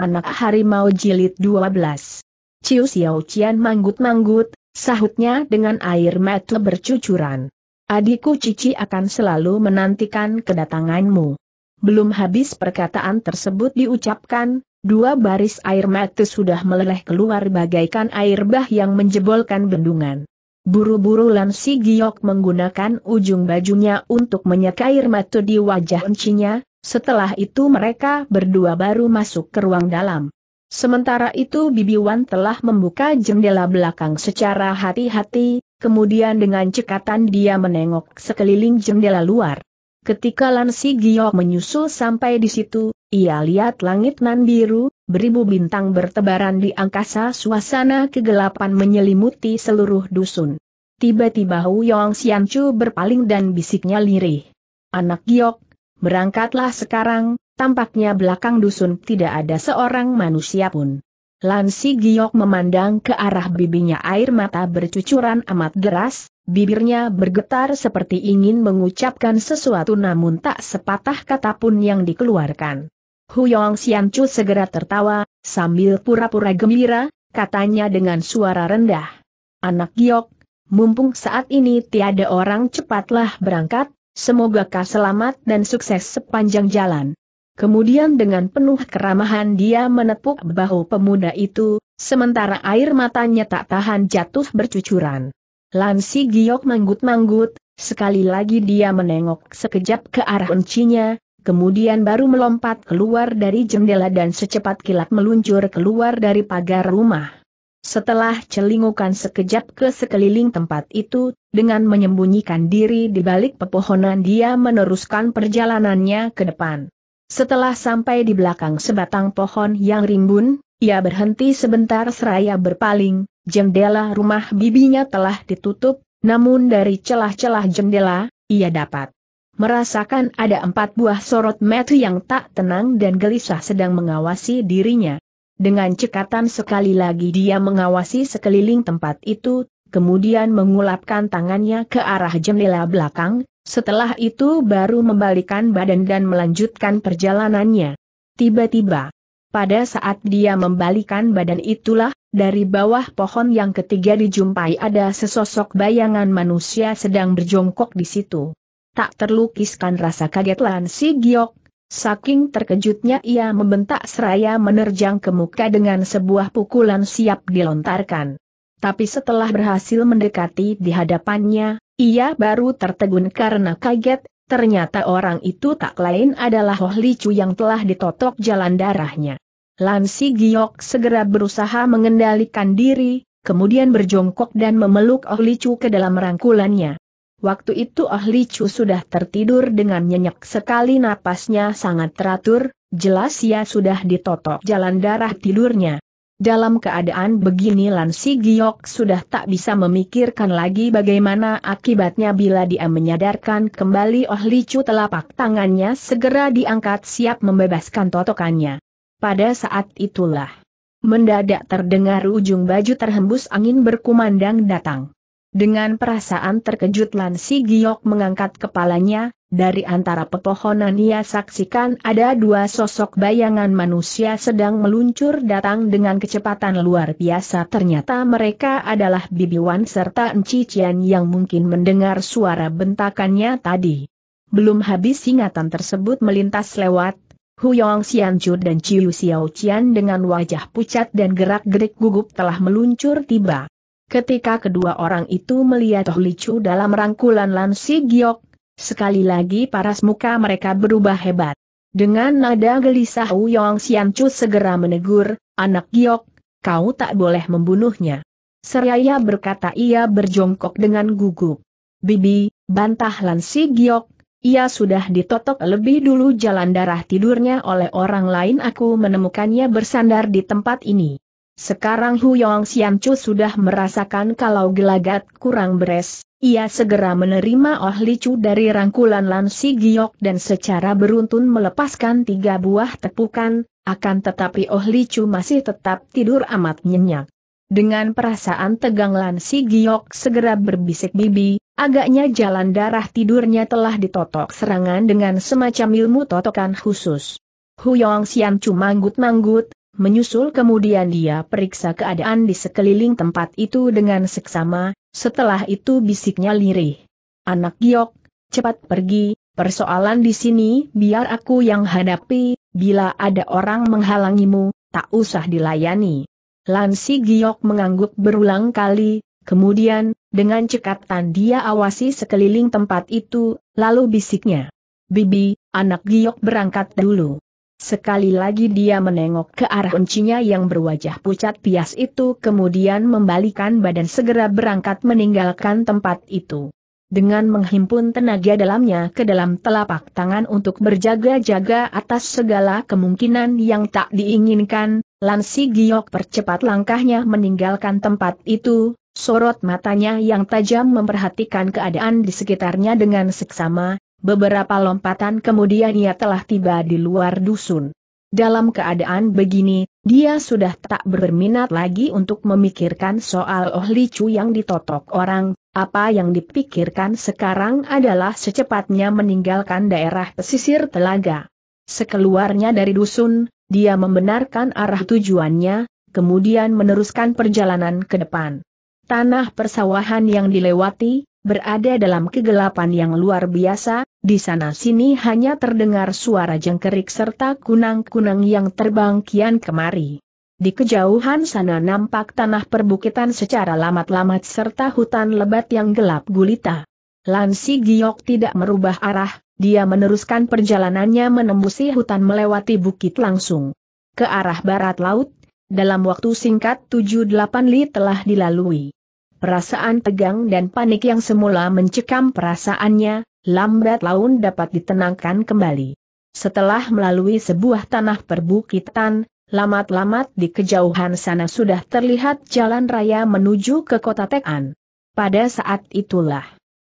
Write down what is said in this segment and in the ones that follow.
Anak Harimau Jilid 12. Ciu Xiao Qian manggut-manggut, sahutnya dengan air mata bercucuran. Adikku Cici akan selalu menantikan kedatanganmu. Belum habis perkataan tersebut diucapkan, dua baris air mata sudah meleleh keluar bagaikan air bah yang menjebolkan bendungan. Buru-buru Lan Si Giok menggunakan ujung bajunya untuk menyeka air mata di wajah encinya, setelah itu mereka berdua baru masuk ke ruang dalam. Sementara itu Bibi Wan telah membuka jendela belakang secara hati-hati, kemudian dengan cekatan dia menengok sekeliling jendela luar. Ketika Lansi Giok menyusul sampai di situ, ia lihat langit nan biru, beribu bintang bertebaran di angkasa suasana kegelapan menyelimuti seluruh dusun. Tiba-tiba Huyong Xianchu berpaling dan bisiknya lirih. Anak Giok, Berangkatlah sekarang, tampaknya belakang dusun tidak ada seorang manusia pun. Lansi Giok memandang ke arah bibinya air mata bercucuran amat deras, bibirnya bergetar seperti ingin mengucapkan sesuatu namun tak sepatah kata pun yang dikeluarkan. Huyong Xianchu segera tertawa, sambil pura-pura gembira, katanya dengan suara rendah. Anak Giok, mumpung saat ini tiada orang cepatlah berangkat, Semoga kau selamat dan sukses sepanjang jalan. Kemudian dengan penuh keramahan dia menepuk bahu pemuda itu, sementara air matanya tak tahan jatuh bercucuran. Lansi Giok manggut-manggut, sekali lagi dia menengok sekejap ke arah encinya, kemudian baru melompat keluar dari jendela dan secepat kilat meluncur keluar dari pagar rumah. Setelah celingukan sekejap ke sekeliling tempat itu, dengan menyembunyikan diri di balik pepohonan dia meneruskan perjalanannya ke depan. Setelah sampai di belakang sebatang pohon yang rimbun, ia berhenti sebentar seraya berpaling, jendela rumah bibinya telah ditutup, namun dari celah-celah jendela, ia dapat merasakan ada empat buah sorot mata yang tak tenang dan gelisah sedang mengawasi dirinya. Dengan cekatan sekali lagi dia mengawasi sekeliling tempat itu, kemudian mengulapkan tangannya ke arah jendela belakang, setelah itu baru membalikan badan dan melanjutkan perjalanannya. Tiba-tiba, pada saat dia membalikan badan itulah, dari bawah pohon yang ketiga dijumpai ada sesosok bayangan manusia sedang berjongkok di situ. Tak terlukiskan rasa kaget Lan Si Giok, Saking terkejutnya ia membentak seraya menerjang ke muka dengan sebuah pukulan siap dilontarkan. Tapi setelah berhasil mendekati di hadapannya, ia baru tertegun karena kaget, ternyata orang itu tak lain adalah Hoh Licu yang telah ditotok jalan darahnya. Lansi Giok segera berusaha mengendalikan diri, kemudian berjongkok dan memeluk Oh Licu ke dalam rangkulannya. Waktu itu ahli Chu sudah tertidur dengan nyenyak sekali napasnya sangat teratur, jelas ia sudah ditotok jalan darah tidurnya. Dalam keadaan begini Lan Si Giok sudah tak bisa memikirkan lagi bagaimana akibatnya bila dia menyadarkan kembali ahli Chu telapak tangannya segera diangkat siap membebaskan totokannya. Pada saat itulah, mendadak terdengar ujung baju terhembus angin berkumandang datang. Dengan perasaan terkejut Lan Si Giok mengangkat kepalanya, dari antara pepohonan ia saksikan ada dua sosok bayangan manusia sedang meluncur datang dengan kecepatan luar biasa. Ternyata mereka adalah Bibi Wan serta Enci Cian yang mungkin mendengar suara bentakannya tadi. Belum habis ingatan tersebut melintas lewat, Huyong Xianju dan Ciu Xiao Qian dengan wajah pucat dan gerak-gerik gugup telah meluncur tiba. Ketika kedua orang itu melihat Toh Licu dalam rangkulan Lan Giok, sekali lagi paras muka mereka berubah hebat. Dengan nada gelisah Uyong Sian segera menegur, anak Giok, kau tak boleh membunuhnya. Seraya berkata ia berjongkok dengan gugup. Bibi, bantah Lan Giok, ia sudah ditotok lebih dulu jalan darah tidurnya oleh orang lain aku menemukannya bersandar di tempat ini. Sekarang Huyong Chu sudah merasakan kalau gelagat kurang beres, ia segera menerima Oh Chu dari rangkulan Lan Si Giok dan secara beruntun melepaskan tiga buah tepukan, akan tetapi Oh Chu masih tetap tidur amat nyenyak. Dengan perasaan tegang Lan Si Giok segera berbisik bibi, agaknya jalan darah tidurnya telah ditotok serangan dengan semacam ilmu totokan khusus. Huyong Siam Chu manggut-manggut, Menyusul kemudian dia periksa keadaan di sekeliling tempat itu dengan seksama, setelah itu bisiknya lirih. Anak giok, cepat pergi, persoalan di sini biar aku yang hadapi, bila ada orang menghalangimu, tak usah dilayani. Lansi giok mengangguk berulang kali, kemudian, dengan cekatan dia awasi sekeliling tempat itu, lalu bisiknya. Bibi, anak giok berangkat dulu. Sekali lagi dia menengok ke arah uncinya yang berwajah pucat pias itu kemudian membalikan badan segera berangkat meninggalkan tempat itu. Dengan menghimpun tenaga dalamnya ke dalam telapak tangan untuk berjaga-jaga atas segala kemungkinan yang tak diinginkan, Lansi Giok percepat langkahnya meninggalkan tempat itu, sorot matanya yang tajam memperhatikan keadaan di sekitarnya dengan seksama, Beberapa lompatan kemudian ia telah tiba di luar dusun. Dalam keadaan begini, dia sudah tak berminat lagi untuk memikirkan soal Oh Licu yang ditotok orang, apa yang dipikirkan sekarang adalah secepatnya meninggalkan daerah pesisir telaga. Sekeluarnya dari dusun, dia membenarkan arah tujuannya, kemudian meneruskan perjalanan ke depan. Tanah persawahan yang dilewati, berada dalam kegelapan yang luar biasa, di sana-sini hanya terdengar suara jengkerik serta kunang-kunang yang terbang kian kemari. Di kejauhan sana nampak tanah perbukitan secara lamat-lamat serta hutan lebat yang gelap gulita. Lansi Giok tidak merubah arah, dia meneruskan perjalanannya menembusi hutan melewati bukit langsung. Ke arah barat laut, dalam waktu singkat 7-8 li telah dilalui. Perasaan tegang dan panik yang semula mencekam perasaannya, lambat laun dapat ditenangkan kembali. Setelah melalui sebuah tanah perbukitan, lamat-lamat di kejauhan sana sudah terlihat jalan raya menuju ke kota Tekan. Pada saat itulah,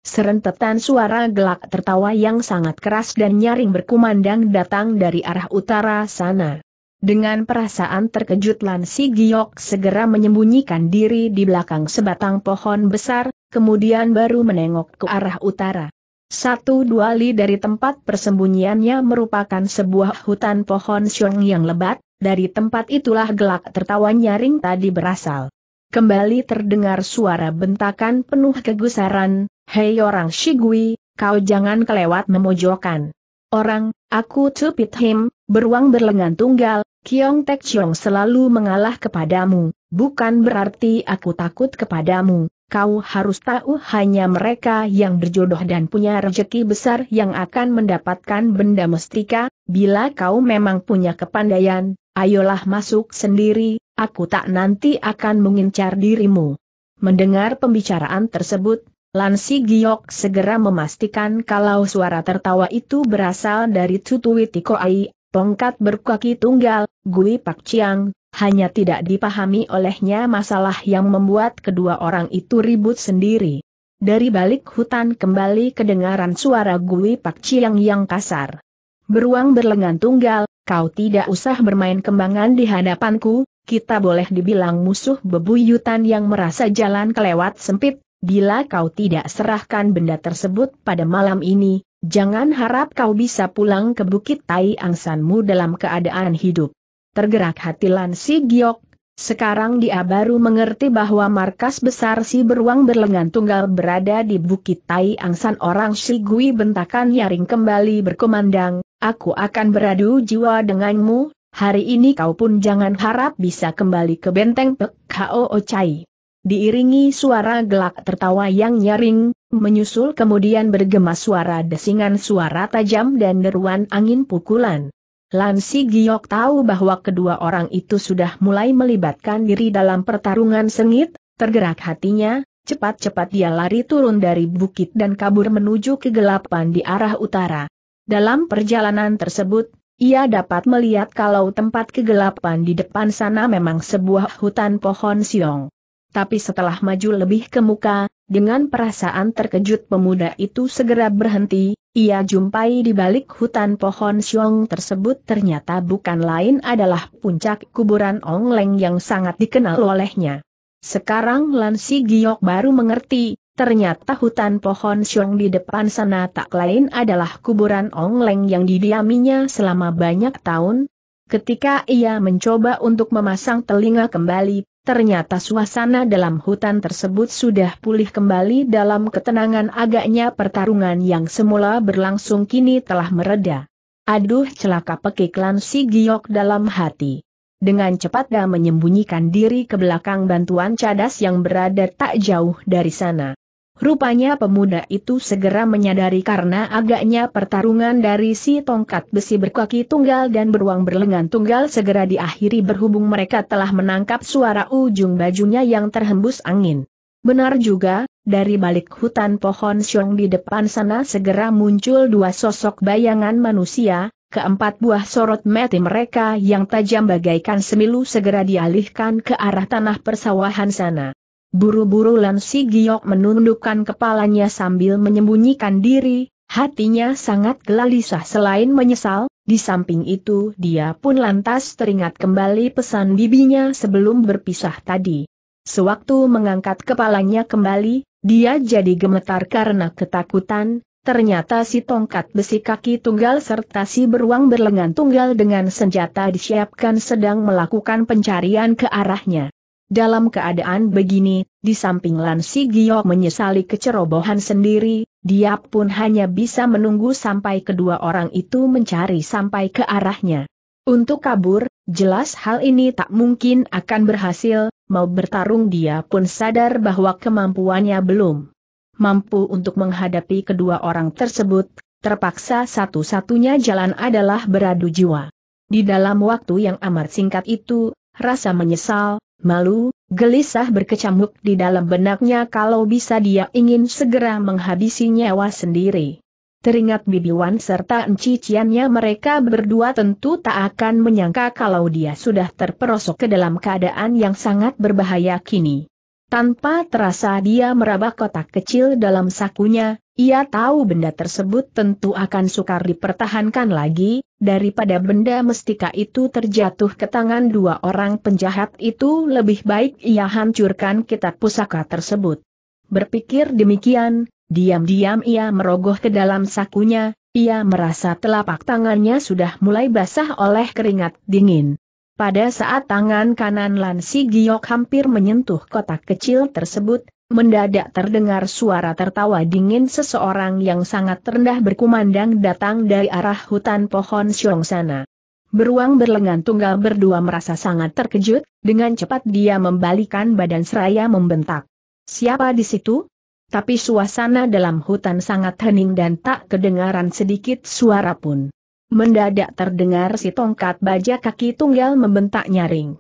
serentetan suara gelak tertawa yang sangat keras dan nyaring berkumandang datang dari arah utara sana. Dengan perasaan terkejut Lan Si Giok segera menyembunyikan diri di belakang sebatang pohon besar, kemudian baru menengok ke arah utara. Satu dua li dari tempat persembunyiannya merupakan sebuah hutan pohon siung yang lebat, dari tempat itulah gelak tertawa nyaring tadi berasal. Kembali terdengar suara bentakan penuh kegusaran, Hei orang Shigui, kau jangan kelewat memojokan Orang, aku Tupit him, beruang berlengan tunggal, Kiong Tek Chiong selalu mengalah kepadamu, bukan berarti aku takut kepadamu, kau harus tahu hanya mereka yang berjodoh dan punya rezeki besar yang akan mendapatkan benda mestika, bila kau memang punya kepandaian, ayolah masuk sendiri, aku tak nanti akan mengincar dirimu. Mendengar pembicaraan tersebut, Lansi Giok segera memastikan kalau suara tertawa itu berasal dari Tutui Tikoai, Tongkat berkaki tunggal, Gui Pak Chiang, hanya tidak dipahami olehnya masalah yang membuat kedua orang itu ribut sendiri. Dari balik hutan kembali kedengaran suara Gui Pak Chiang yang kasar. Beruang berlengan tunggal, kau tidak usah bermain kembangan di hadapanku, kita boleh dibilang musuh bebuyutan yang merasa jalan kelewat sempit, bila kau tidak serahkan benda tersebut pada malam ini, Jangan harap kau bisa pulang ke Bukit Tai Angsanmu dalam keadaan hidup. Tergerak hati Lan Si Giok, sekarang dia baru mengerti bahwa markas besar si beruang berlengan tunggal berada di Bukit Tai Angsan orang si Gui bentakan nyaring kembali berkumandang. aku akan beradu jiwa denganmu, hari ini kau pun jangan harap bisa kembali ke benteng Pek Kao Chai diiringi suara gelak tertawa yang nyaring, menyusul kemudian bergema suara desingan suara tajam dan deruan angin pukulan. Lansi Giok tahu bahwa kedua orang itu sudah mulai melibatkan diri dalam pertarungan sengit, tergerak hatinya, cepat-cepat dia lari turun dari bukit dan kabur menuju kegelapan di arah utara. Dalam perjalanan tersebut, ia dapat melihat kalau tempat kegelapan di depan sana memang sebuah hutan pohon siong tapi setelah maju lebih ke muka, dengan perasaan terkejut pemuda itu segera berhenti, ia jumpai di balik hutan pohon siong tersebut ternyata bukan lain adalah puncak kuburan Ong Leng yang sangat dikenal olehnya. Sekarang Lansi Giok baru mengerti, ternyata hutan pohon siong di depan sana tak lain adalah kuburan Ong Leng yang didiaminya selama banyak tahun, Ketika ia mencoba untuk memasang telinga kembali, Ternyata suasana dalam hutan tersebut sudah pulih kembali dalam ketenangan agaknya pertarungan yang semula berlangsung kini telah mereda. Aduh celaka pekiklan si giok dalam hati. Dengan cepat dia menyembunyikan diri ke belakang bantuan cadas yang berada tak jauh dari sana. Rupanya pemuda itu segera menyadari karena agaknya pertarungan dari si tongkat besi berkaki tunggal dan beruang berlengan tunggal segera diakhiri berhubung mereka telah menangkap suara ujung bajunya yang terhembus angin. Benar juga, dari balik hutan pohon siung di depan sana segera muncul dua sosok bayangan manusia, keempat buah sorot mati mereka yang tajam bagaikan semilu segera dialihkan ke arah tanah persawahan sana. Buru-buru Lan Si Giok menundukkan kepalanya sambil menyembunyikan diri, hatinya sangat gelisah selain menyesal, di samping itu dia pun lantas teringat kembali pesan bibinya sebelum berpisah tadi. Sewaktu mengangkat kepalanya kembali, dia jadi gemetar karena ketakutan, ternyata si tongkat besi kaki tunggal serta si beruang berlengan tunggal dengan senjata disiapkan sedang melakukan pencarian ke arahnya. Dalam keadaan begini, di samping Lan Si menyesali kecerobohan sendiri, dia pun hanya bisa menunggu sampai kedua orang itu mencari sampai ke arahnya. Untuk kabur, jelas hal ini tak mungkin akan berhasil, mau bertarung dia pun sadar bahwa kemampuannya belum mampu untuk menghadapi kedua orang tersebut, terpaksa satu-satunya jalan adalah beradu jiwa. Di dalam waktu yang amat singkat itu, rasa menyesal, malu, gelisah berkecamuk di dalam benaknya kalau bisa dia ingin segera menghabisi nyawa sendiri. Teringat bibi wan serta enciciannya mereka berdua tentu tak akan menyangka kalau dia sudah terperosok ke dalam keadaan yang sangat berbahaya kini. Tanpa terasa dia meraba kotak kecil dalam sakunya, ia tahu benda tersebut tentu akan sukar dipertahankan lagi, daripada benda mestika itu terjatuh ke tangan dua orang penjahat itu lebih baik ia hancurkan kitab pusaka tersebut. Berpikir demikian, diam-diam ia merogoh ke dalam sakunya, ia merasa telapak tangannya sudah mulai basah oleh keringat dingin. Pada saat tangan kanan Lan Si Giok hampir menyentuh kotak kecil tersebut, mendadak terdengar suara tertawa dingin seseorang yang sangat rendah berkumandang datang dari arah hutan pohon Siong sana. Beruang berlengan tunggal berdua merasa sangat terkejut, dengan cepat dia membalikan badan seraya membentak. Siapa di situ? Tapi suasana dalam hutan sangat hening dan tak kedengaran sedikit suara pun. Mendadak terdengar si tongkat baja kaki tunggal membentak nyaring.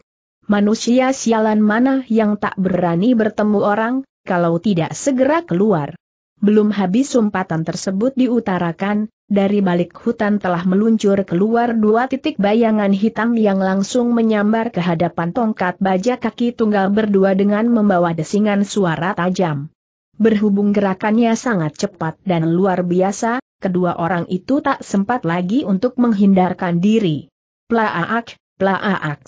Manusia sialan mana yang tak berani bertemu orang, kalau tidak segera keluar. Belum habis sumpatan tersebut diutarakan, dari balik hutan telah meluncur keluar dua titik bayangan hitam yang langsung menyambar ke hadapan tongkat baja kaki tunggal berdua dengan membawa desingan suara tajam. Berhubung gerakannya sangat cepat dan luar biasa, kedua orang itu tak sempat lagi untuk menghindarkan diri. Plaak, plaak.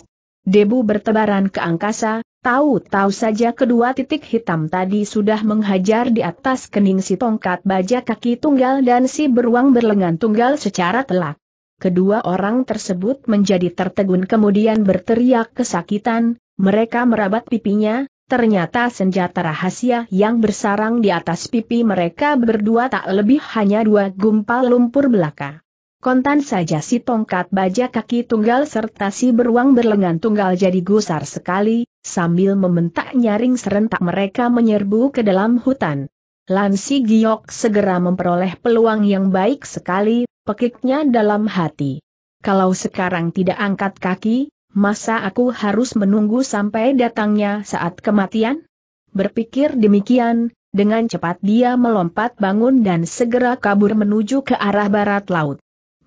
Debu bertebaran ke angkasa, tahu-tahu saja kedua titik hitam tadi sudah menghajar di atas kening si tongkat baja kaki tunggal dan si beruang berlengan tunggal secara telak. Kedua orang tersebut menjadi tertegun kemudian berteriak kesakitan, mereka merabat pipinya, Ternyata senjata rahasia yang bersarang di atas pipi mereka berdua tak lebih hanya dua gumpal lumpur belaka. Kontan saja si tongkat baja kaki tunggal serta si beruang berlengan tunggal jadi gusar sekali, sambil membentak nyaring serentak mereka menyerbu ke dalam hutan. Lansi Giok segera memperoleh peluang yang baik sekali, pekiknya dalam hati. Kalau sekarang tidak angkat kaki, masa aku harus menunggu sampai datangnya saat kematian? Berpikir demikian, dengan cepat dia melompat bangun dan segera kabur menuju ke arah barat laut.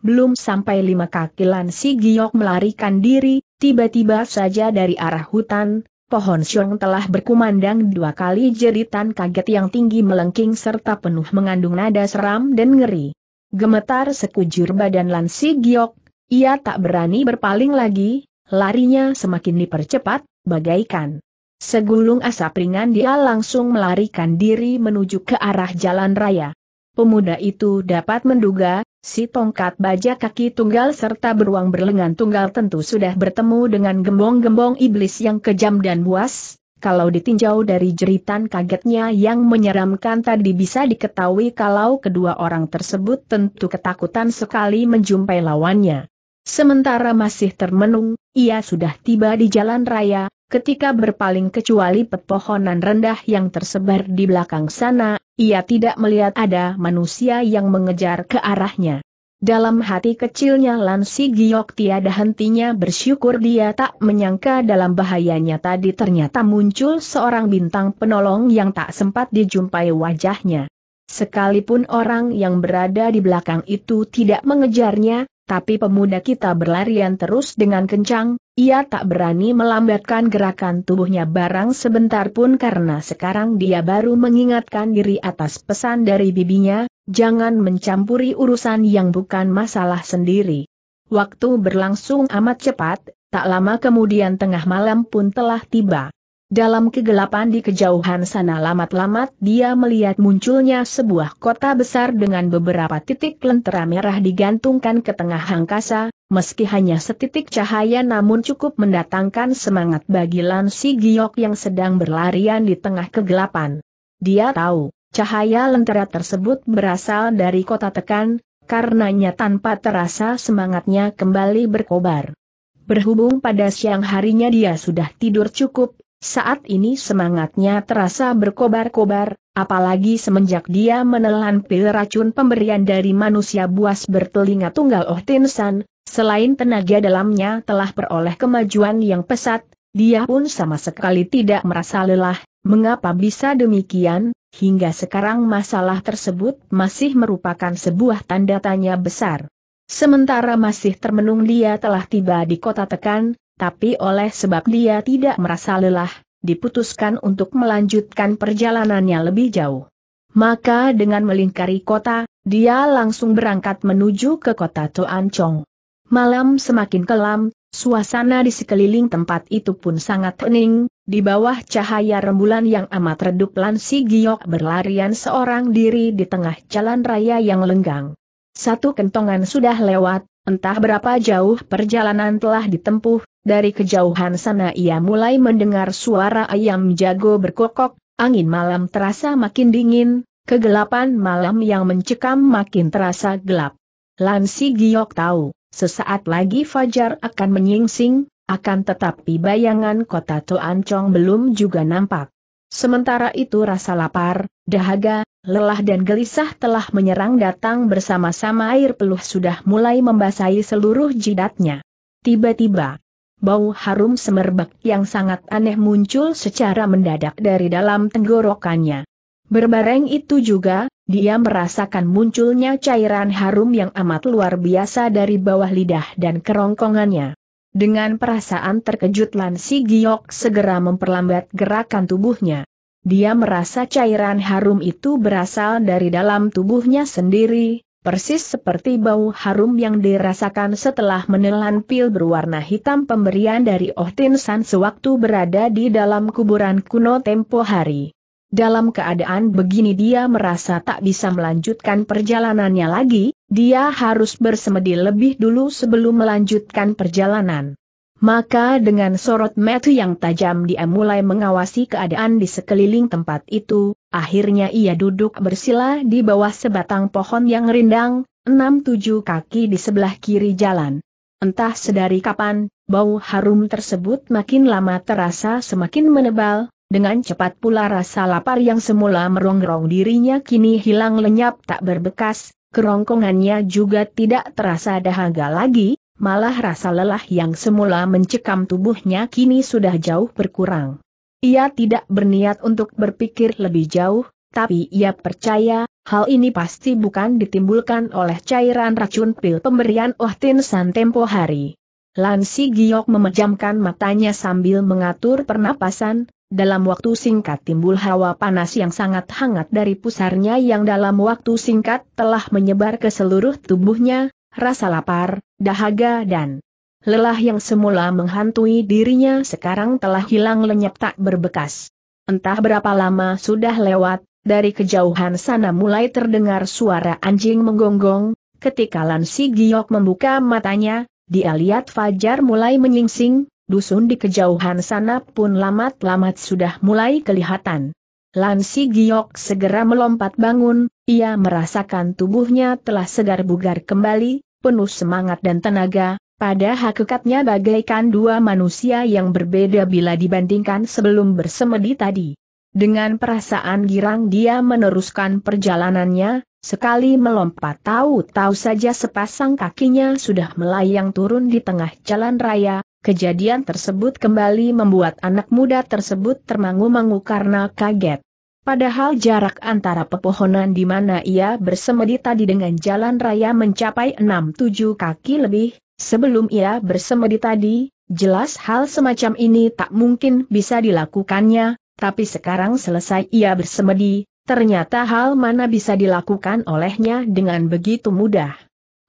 Belum sampai lima kaki Lansi Giok melarikan diri, tiba-tiba saja dari arah hutan, pohon siung telah berkumandang dua kali jeritan kaget yang tinggi melengking serta penuh mengandung nada seram dan ngeri. Gemetar sekujur badan Lansi Giok, ia tak berani berpaling lagi, larinya semakin dipercepat, bagaikan segulung asap ringan dia langsung melarikan diri menuju ke arah jalan raya. Pemuda itu dapat menduga, si tongkat baja kaki tunggal serta beruang berlengan tunggal tentu sudah bertemu dengan gembong-gembong iblis yang kejam dan buas, kalau ditinjau dari jeritan kagetnya yang menyeramkan tadi bisa diketahui kalau kedua orang tersebut tentu ketakutan sekali menjumpai lawannya. Sementara masih termenung, ia sudah tiba di jalan raya, ketika berpaling kecuali pepohonan rendah yang tersebar di belakang sana, ia tidak melihat ada manusia yang mengejar ke arahnya. Dalam hati kecilnya Lansi Giok tiada hentinya bersyukur dia tak menyangka dalam bahayanya tadi ternyata muncul seorang bintang penolong yang tak sempat dijumpai wajahnya. Sekalipun orang yang berada di belakang itu tidak mengejarnya, tapi pemuda kita berlarian terus dengan kencang, ia tak berani melambatkan gerakan tubuhnya barang sebentar pun karena sekarang dia baru mengingatkan diri atas pesan dari bibinya, jangan mencampuri urusan yang bukan masalah sendiri. Waktu berlangsung amat cepat, tak lama kemudian tengah malam pun telah tiba. Dalam kegelapan di kejauhan sana lamat-lamat dia melihat munculnya sebuah kota besar dengan beberapa titik lentera merah digantungkan ke tengah angkasa, meski hanya setitik cahaya namun cukup mendatangkan semangat bagi Lan Si Giok yang sedang berlarian di tengah kegelapan. Dia tahu, cahaya lentera tersebut berasal dari kota tekan, karenanya tanpa terasa semangatnya kembali berkobar. Berhubung pada siang harinya dia sudah tidur cukup, saat ini semangatnya terasa berkobar-kobar, apalagi semenjak dia menelan pil racun pemberian dari manusia buas bertelinga tunggal Oh Tin San, selain tenaga dalamnya telah peroleh kemajuan yang pesat, dia pun sama sekali tidak merasa lelah, mengapa bisa demikian, hingga sekarang masalah tersebut masih merupakan sebuah tanda tanya besar. Sementara masih termenung dia telah tiba di kota Tekan, tapi oleh sebab dia tidak merasa lelah, diputuskan untuk melanjutkan perjalanannya lebih jauh. Maka dengan melingkari kota, dia langsung berangkat menuju ke kota Toancong. Malam semakin kelam, suasana di sekeliling tempat itu pun sangat hening, di bawah cahaya rembulan yang amat redup Lan Si Giok berlarian seorang diri di tengah jalan raya yang lenggang. Satu kentongan sudah lewat, entah berapa jauh perjalanan telah ditempuh, dari kejauhan sana ia mulai mendengar suara ayam jago berkokok, angin malam terasa makin dingin, kegelapan malam yang mencekam makin terasa gelap. Lansi Giok tahu, sesaat lagi Fajar akan menyingsing, akan tetapi bayangan kota Chong belum juga nampak. Sementara itu rasa lapar, dahaga, lelah dan gelisah telah menyerang datang bersama-sama air peluh sudah mulai membasahi seluruh jidatnya. Tiba-tiba, bau harum semerbak yang sangat aneh muncul secara mendadak dari dalam tenggorokannya. Berbareng itu juga, dia merasakan munculnya cairan harum yang amat luar biasa dari bawah lidah dan kerongkongannya. Dengan perasaan terkejut Lan Si Giok segera memperlambat gerakan tubuhnya. Dia merasa cairan harum itu berasal dari dalam tubuhnya sendiri, Persis seperti bau harum yang dirasakan setelah menelan pil berwarna hitam pemberian dari Ohtin San sewaktu berada di dalam kuburan kuno tempo hari. Dalam keadaan begini dia merasa tak bisa melanjutkan perjalanannya lagi, dia harus bersemedi lebih dulu sebelum melanjutkan perjalanan. Maka dengan sorot mata yang tajam dia mulai mengawasi keadaan di sekeliling tempat itu, Akhirnya ia duduk bersila di bawah sebatang pohon yang rindang, enam tujuh kaki di sebelah kiri jalan. Entah sedari kapan, bau harum tersebut makin lama terasa semakin menebal, dengan cepat pula rasa lapar yang semula merongrong dirinya kini hilang lenyap tak berbekas, kerongkongannya juga tidak terasa dahaga lagi, malah rasa lelah yang semula mencekam tubuhnya kini sudah jauh berkurang. Ia tidak berniat untuk berpikir lebih jauh, tapi ia percaya, hal ini pasti bukan ditimbulkan oleh cairan racun pil pemberian Oh Tin San tempo hari. Lansi Giok memejamkan matanya sambil mengatur pernapasan, dalam waktu singkat timbul hawa panas yang sangat hangat dari pusarnya yang dalam waktu singkat telah menyebar ke seluruh tubuhnya, rasa lapar, dahaga dan lelah yang semula menghantui dirinya sekarang telah hilang lenyap tak berbekas. Entah berapa lama sudah lewat, dari kejauhan sana mulai terdengar suara anjing menggonggong, ketika Lansi Giok membuka matanya, dia lihat Fajar mulai menyingsing, dusun di kejauhan sana pun lamat-lamat sudah mulai kelihatan. Lansi Giok segera melompat bangun, ia merasakan tubuhnya telah segar bugar kembali, penuh semangat dan tenaga, pada hakikatnya bagaikan dua manusia yang berbeda bila dibandingkan sebelum bersemedi tadi. Dengan perasaan girang dia meneruskan perjalanannya, sekali melompat tahu-tahu saja sepasang kakinya sudah melayang turun di tengah jalan raya, kejadian tersebut kembali membuat anak muda tersebut termangu-mangu karena kaget. Padahal jarak antara pepohonan di mana ia bersemedi tadi dengan jalan raya mencapai 6-7 kaki lebih, Sebelum ia bersemedi tadi, jelas hal semacam ini tak mungkin bisa dilakukannya, tapi sekarang selesai ia bersemedi, ternyata hal mana bisa dilakukan olehnya dengan begitu mudah.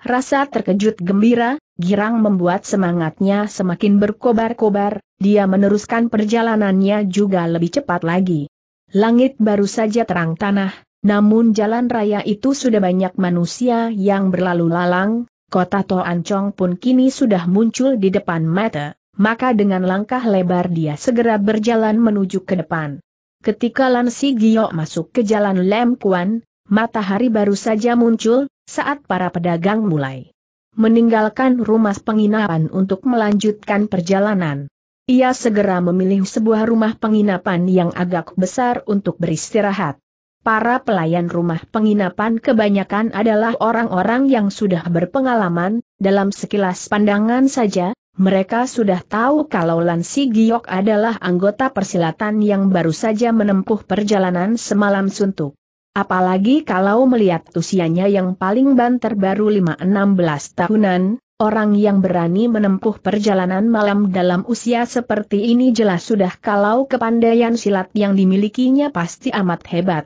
Rasa terkejut gembira, girang membuat semangatnya semakin berkobar-kobar, dia meneruskan perjalanannya juga lebih cepat lagi. Langit baru saja terang tanah, namun jalan raya itu sudah banyak manusia yang berlalu lalang, kota Toancong pun kini sudah muncul di depan mata, maka dengan langkah lebar dia segera berjalan menuju ke depan. Ketika Lan Si masuk ke jalan Lem Kuan, matahari baru saja muncul, saat para pedagang mulai meninggalkan rumah penginapan untuk melanjutkan perjalanan. Ia segera memilih sebuah rumah penginapan yang agak besar untuk beristirahat para pelayan rumah penginapan kebanyakan adalah orang-orang yang sudah berpengalaman, dalam sekilas pandangan saja, mereka sudah tahu kalau Lansi Giok adalah anggota persilatan yang baru saja menempuh perjalanan semalam suntuk. Apalagi kalau melihat usianya yang paling banter baru 5-16 tahunan, orang yang berani menempuh perjalanan malam dalam usia seperti ini jelas sudah kalau kepandaian silat yang dimilikinya pasti amat hebat.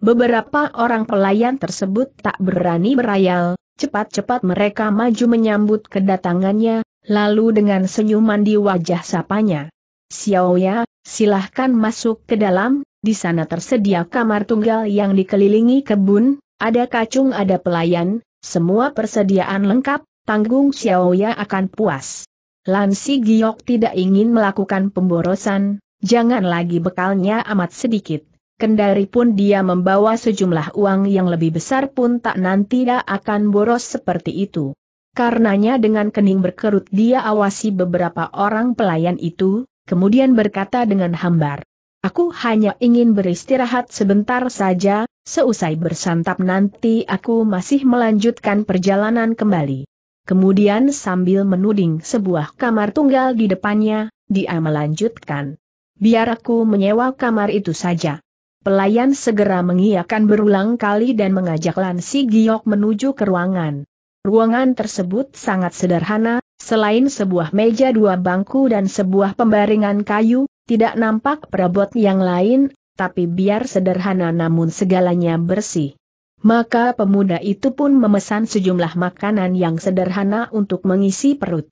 Beberapa orang pelayan tersebut tak berani berayal, cepat-cepat mereka maju menyambut kedatangannya, lalu dengan senyuman di wajah sapanya. Xiaoya, silahkan masuk ke dalam, di sana tersedia kamar tunggal yang dikelilingi kebun, ada kacung ada pelayan, semua persediaan lengkap, tanggung Xiaoya akan puas. Lansi Giok tidak ingin melakukan pemborosan, jangan lagi bekalnya amat sedikit kendari pun dia membawa sejumlah uang yang lebih besar pun tak nanti dia akan boros seperti itu. Karenanya dengan kening berkerut dia awasi beberapa orang pelayan itu, kemudian berkata dengan hambar. Aku hanya ingin beristirahat sebentar saja, seusai bersantap nanti aku masih melanjutkan perjalanan kembali. Kemudian sambil menuding sebuah kamar tunggal di depannya, dia melanjutkan. Biar aku menyewa kamar itu saja. Pelayan segera mengiakan berulang kali dan mengajak Lansi Giok menuju ke ruangan. Ruangan tersebut sangat sederhana, selain sebuah meja dua bangku dan sebuah pembaringan kayu, tidak nampak perabot yang lain, tapi biar sederhana namun segalanya bersih. Maka pemuda itu pun memesan sejumlah makanan yang sederhana untuk mengisi perut.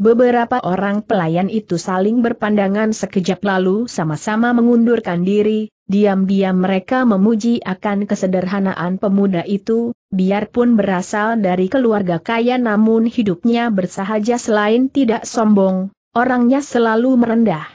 Beberapa orang pelayan itu saling berpandangan sekejap lalu sama-sama mengundurkan diri, diam-diam mereka memuji akan kesederhanaan pemuda itu, biarpun berasal dari keluarga kaya namun hidupnya bersahaja selain tidak sombong, orangnya selalu merendah.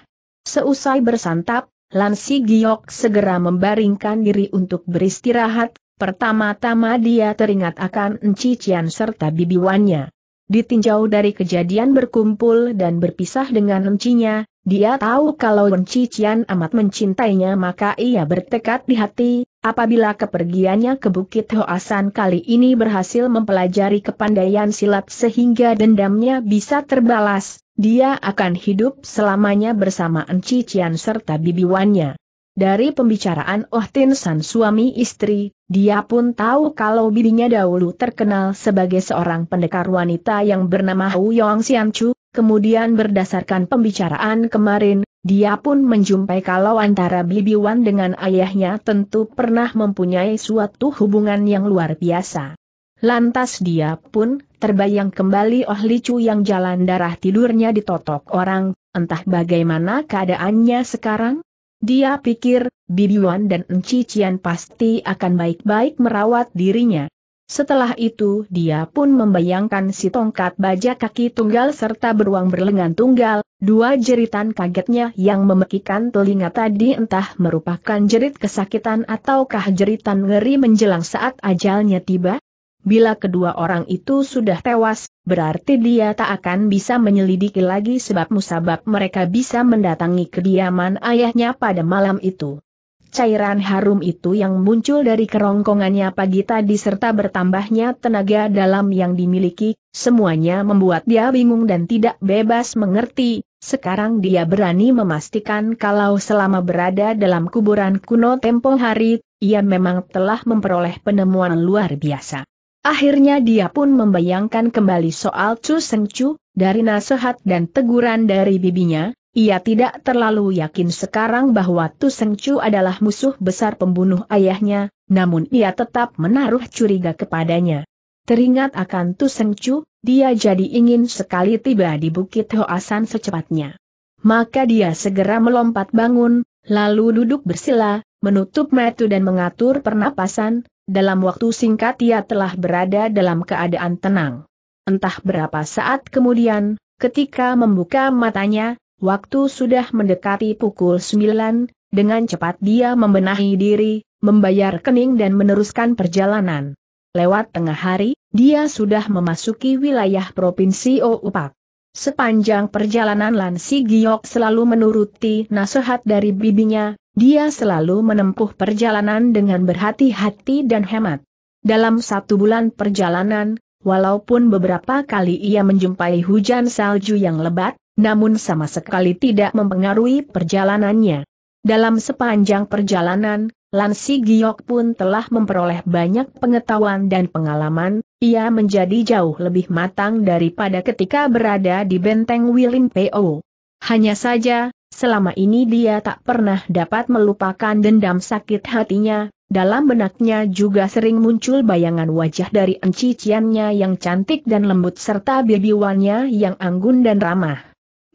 Seusai bersantap, Lansi Giok segera membaringkan diri untuk beristirahat, pertama-tama dia teringat akan Cian serta bibiwannya. Ditinjau dari kejadian berkumpul dan berpisah dengan Encinya, dia tahu kalau Enci Cian amat mencintainya maka ia bertekad di hati, apabila kepergiannya ke Bukit Hoasan kali ini berhasil mempelajari kepandaian silat sehingga dendamnya bisa terbalas, dia akan hidup selamanya bersama Enci Cian serta bibiwannya. Dari pembicaraan Oh Tin San suami istri, dia pun tahu kalau bibinya dahulu terkenal sebagai seorang pendekar wanita yang bernama Hu Yong Sian Chu, kemudian berdasarkan pembicaraan kemarin, dia pun menjumpai kalau antara Bibi Wan dengan ayahnya tentu pernah mempunyai suatu hubungan yang luar biasa. Lantas dia pun terbayang kembali Oh Li Chu yang jalan darah tidurnya ditotok orang, entah bagaimana keadaannya sekarang, dia pikir, Bibiwan dan Encician pasti akan baik-baik merawat dirinya. Setelah itu dia pun membayangkan si tongkat baja kaki tunggal serta beruang berlengan tunggal, dua jeritan kagetnya yang memekikan telinga tadi entah merupakan jerit kesakitan ataukah jeritan ngeri menjelang saat ajalnya tiba. Bila kedua orang itu sudah tewas, berarti dia tak akan bisa menyelidiki lagi sebab musabab mereka bisa mendatangi kediaman ayahnya pada malam itu. Cairan harum itu yang muncul dari kerongkongannya pagi tadi serta bertambahnya tenaga dalam yang dimiliki, semuanya membuat dia bingung dan tidak bebas mengerti, sekarang dia berani memastikan kalau selama berada dalam kuburan kuno tempo hari, ia memang telah memperoleh penemuan luar biasa. Akhirnya dia pun membayangkan kembali soal Chu Seng Chu, dari nasihat dan teguran dari bibinya, ia tidak terlalu yakin sekarang bahwa Tu Seng Chu adalah musuh besar pembunuh ayahnya, namun ia tetap menaruh curiga kepadanya. Teringat akan Tu Seng Chu, dia jadi ingin sekali tiba di Bukit Hoasan secepatnya. Maka dia segera melompat bangun, lalu duduk bersila, menutup mata dan mengatur pernapasan, dalam waktu singkat ia telah berada dalam keadaan tenang. Entah berapa saat kemudian, ketika membuka matanya, waktu sudah mendekati pukul 9, dengan cepat dia membenahi diri, membayar kening dan meneruskan perjalanan. Lewat tengah hari, dia sudah memasuki wilayah Provinsi Oupak. Sepanjang perjalanan Lansi Giok selalu menuruti nasihat dari bibinya, dia selalu menempuh perjalanan dengan berhati-hati dan hemat. Dalam satu bulan perjalanan, walaupun beberapa kali ia menjumpai hujan salju yang lebat, namun sama sekali tidak mempengaruhi perjalanannya. Dalam sepanjang perjalanan, Lansi Giok pun telah memperoleh banyak pengetahuan dan pengalaman, ia menjadi jauh lebih matang daripada ketika berada di benteng Wilin Po. Hanya saja, Selama ini dia tak pernah dapat melupakan dendam sakit hatinya, dalam benaknya juga sering muncul bayangan wajah dari enciciannya yang cantik dan lembut serta bibiwannya yang anggun dan ramah.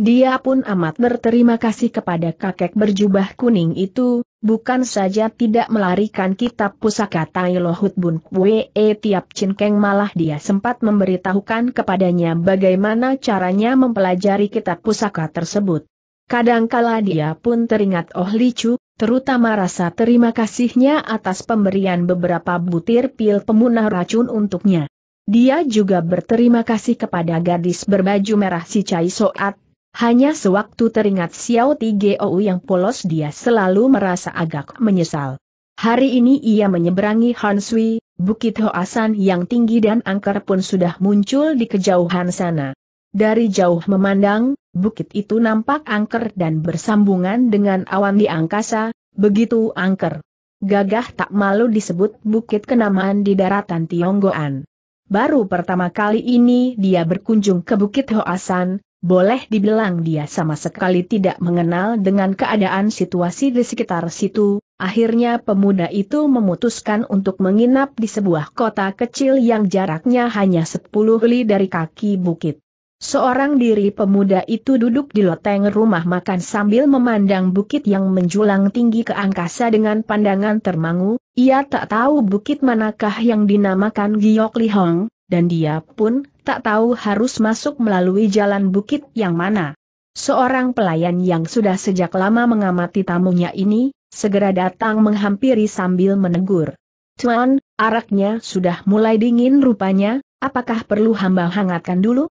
Dia pun amat berterima kasih kepada kakek berjubah kuning itu, bukan saja tidak melarikan kitab pusaka Tai Lohut Bun Kwe e tiap cinkeng malah dia sempat memberitahukan kepadanya bagaimana caranya mempelajari kitab pusaka tersebut. Kadangkala dia pun teringat Oh Licu, terutama rasa terima kasihnya atas pemberian beberapa butir pil pemunah racun untuknya. Dia juga berterima kasih kepada gadis berbaju merah si Cai Soat. Hanya sewaktu teringat Xiao Ti Gou yang polos dia selalu merasa agak menyesal. Hari ini ia menyeberangi Hansui, Bukit Hoasan yang tinggi dan angker pun sudah muncul di kejauhan sana. Dari jauh memandang, bukit itu nampak angker dan bersambungan dengan awan di angkasa, begitu angker. Gagah tak malu disebut bukit kenamaan di daratan Tionggoan. Baru pertama kali ini dia berkunjung ke Bukit Hoasan, boleh dibilang dia sama sekali tidak mengenal dengan keadaan situasi di sekitar situ, akhirnya pemuda itu memutuskan untuk menginap di sebuah kota kecil yang jaraknya hanya 10 li dari kaki bukit. Seorang diri pemuda itu duduk di loteng rumah makan sambil memandang bukit yang menjulang tinggi ke angkasa dengan pandangan termangu, ia tak tahu bukit manakah yang dinamakan Giok Lihong, dan dia pun tak tahu harus masuk melalui jalan bukit yang mana. Seorang pelayan yang sudah sejak lama mengamati tamunya ini, segera datang menghampiri sambil menegur. Tuan, araknya sudah mulai dingin rupanya, apakah perlu hamba hangatkan dulu?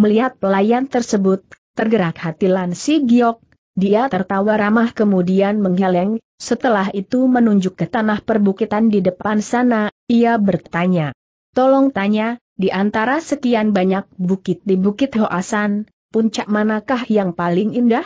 Melihat pelayan tersebut, tergerak hati Lan Si Giok, dia tertawa ramah kemudian menggeleng, setelah itu menunjuk ke tanah perbukitan di depan sana, ia bertanya. Tolong tanya, di antara sekian banyak bukit di Bukit Hoasan, puncak manakah yang paling indah?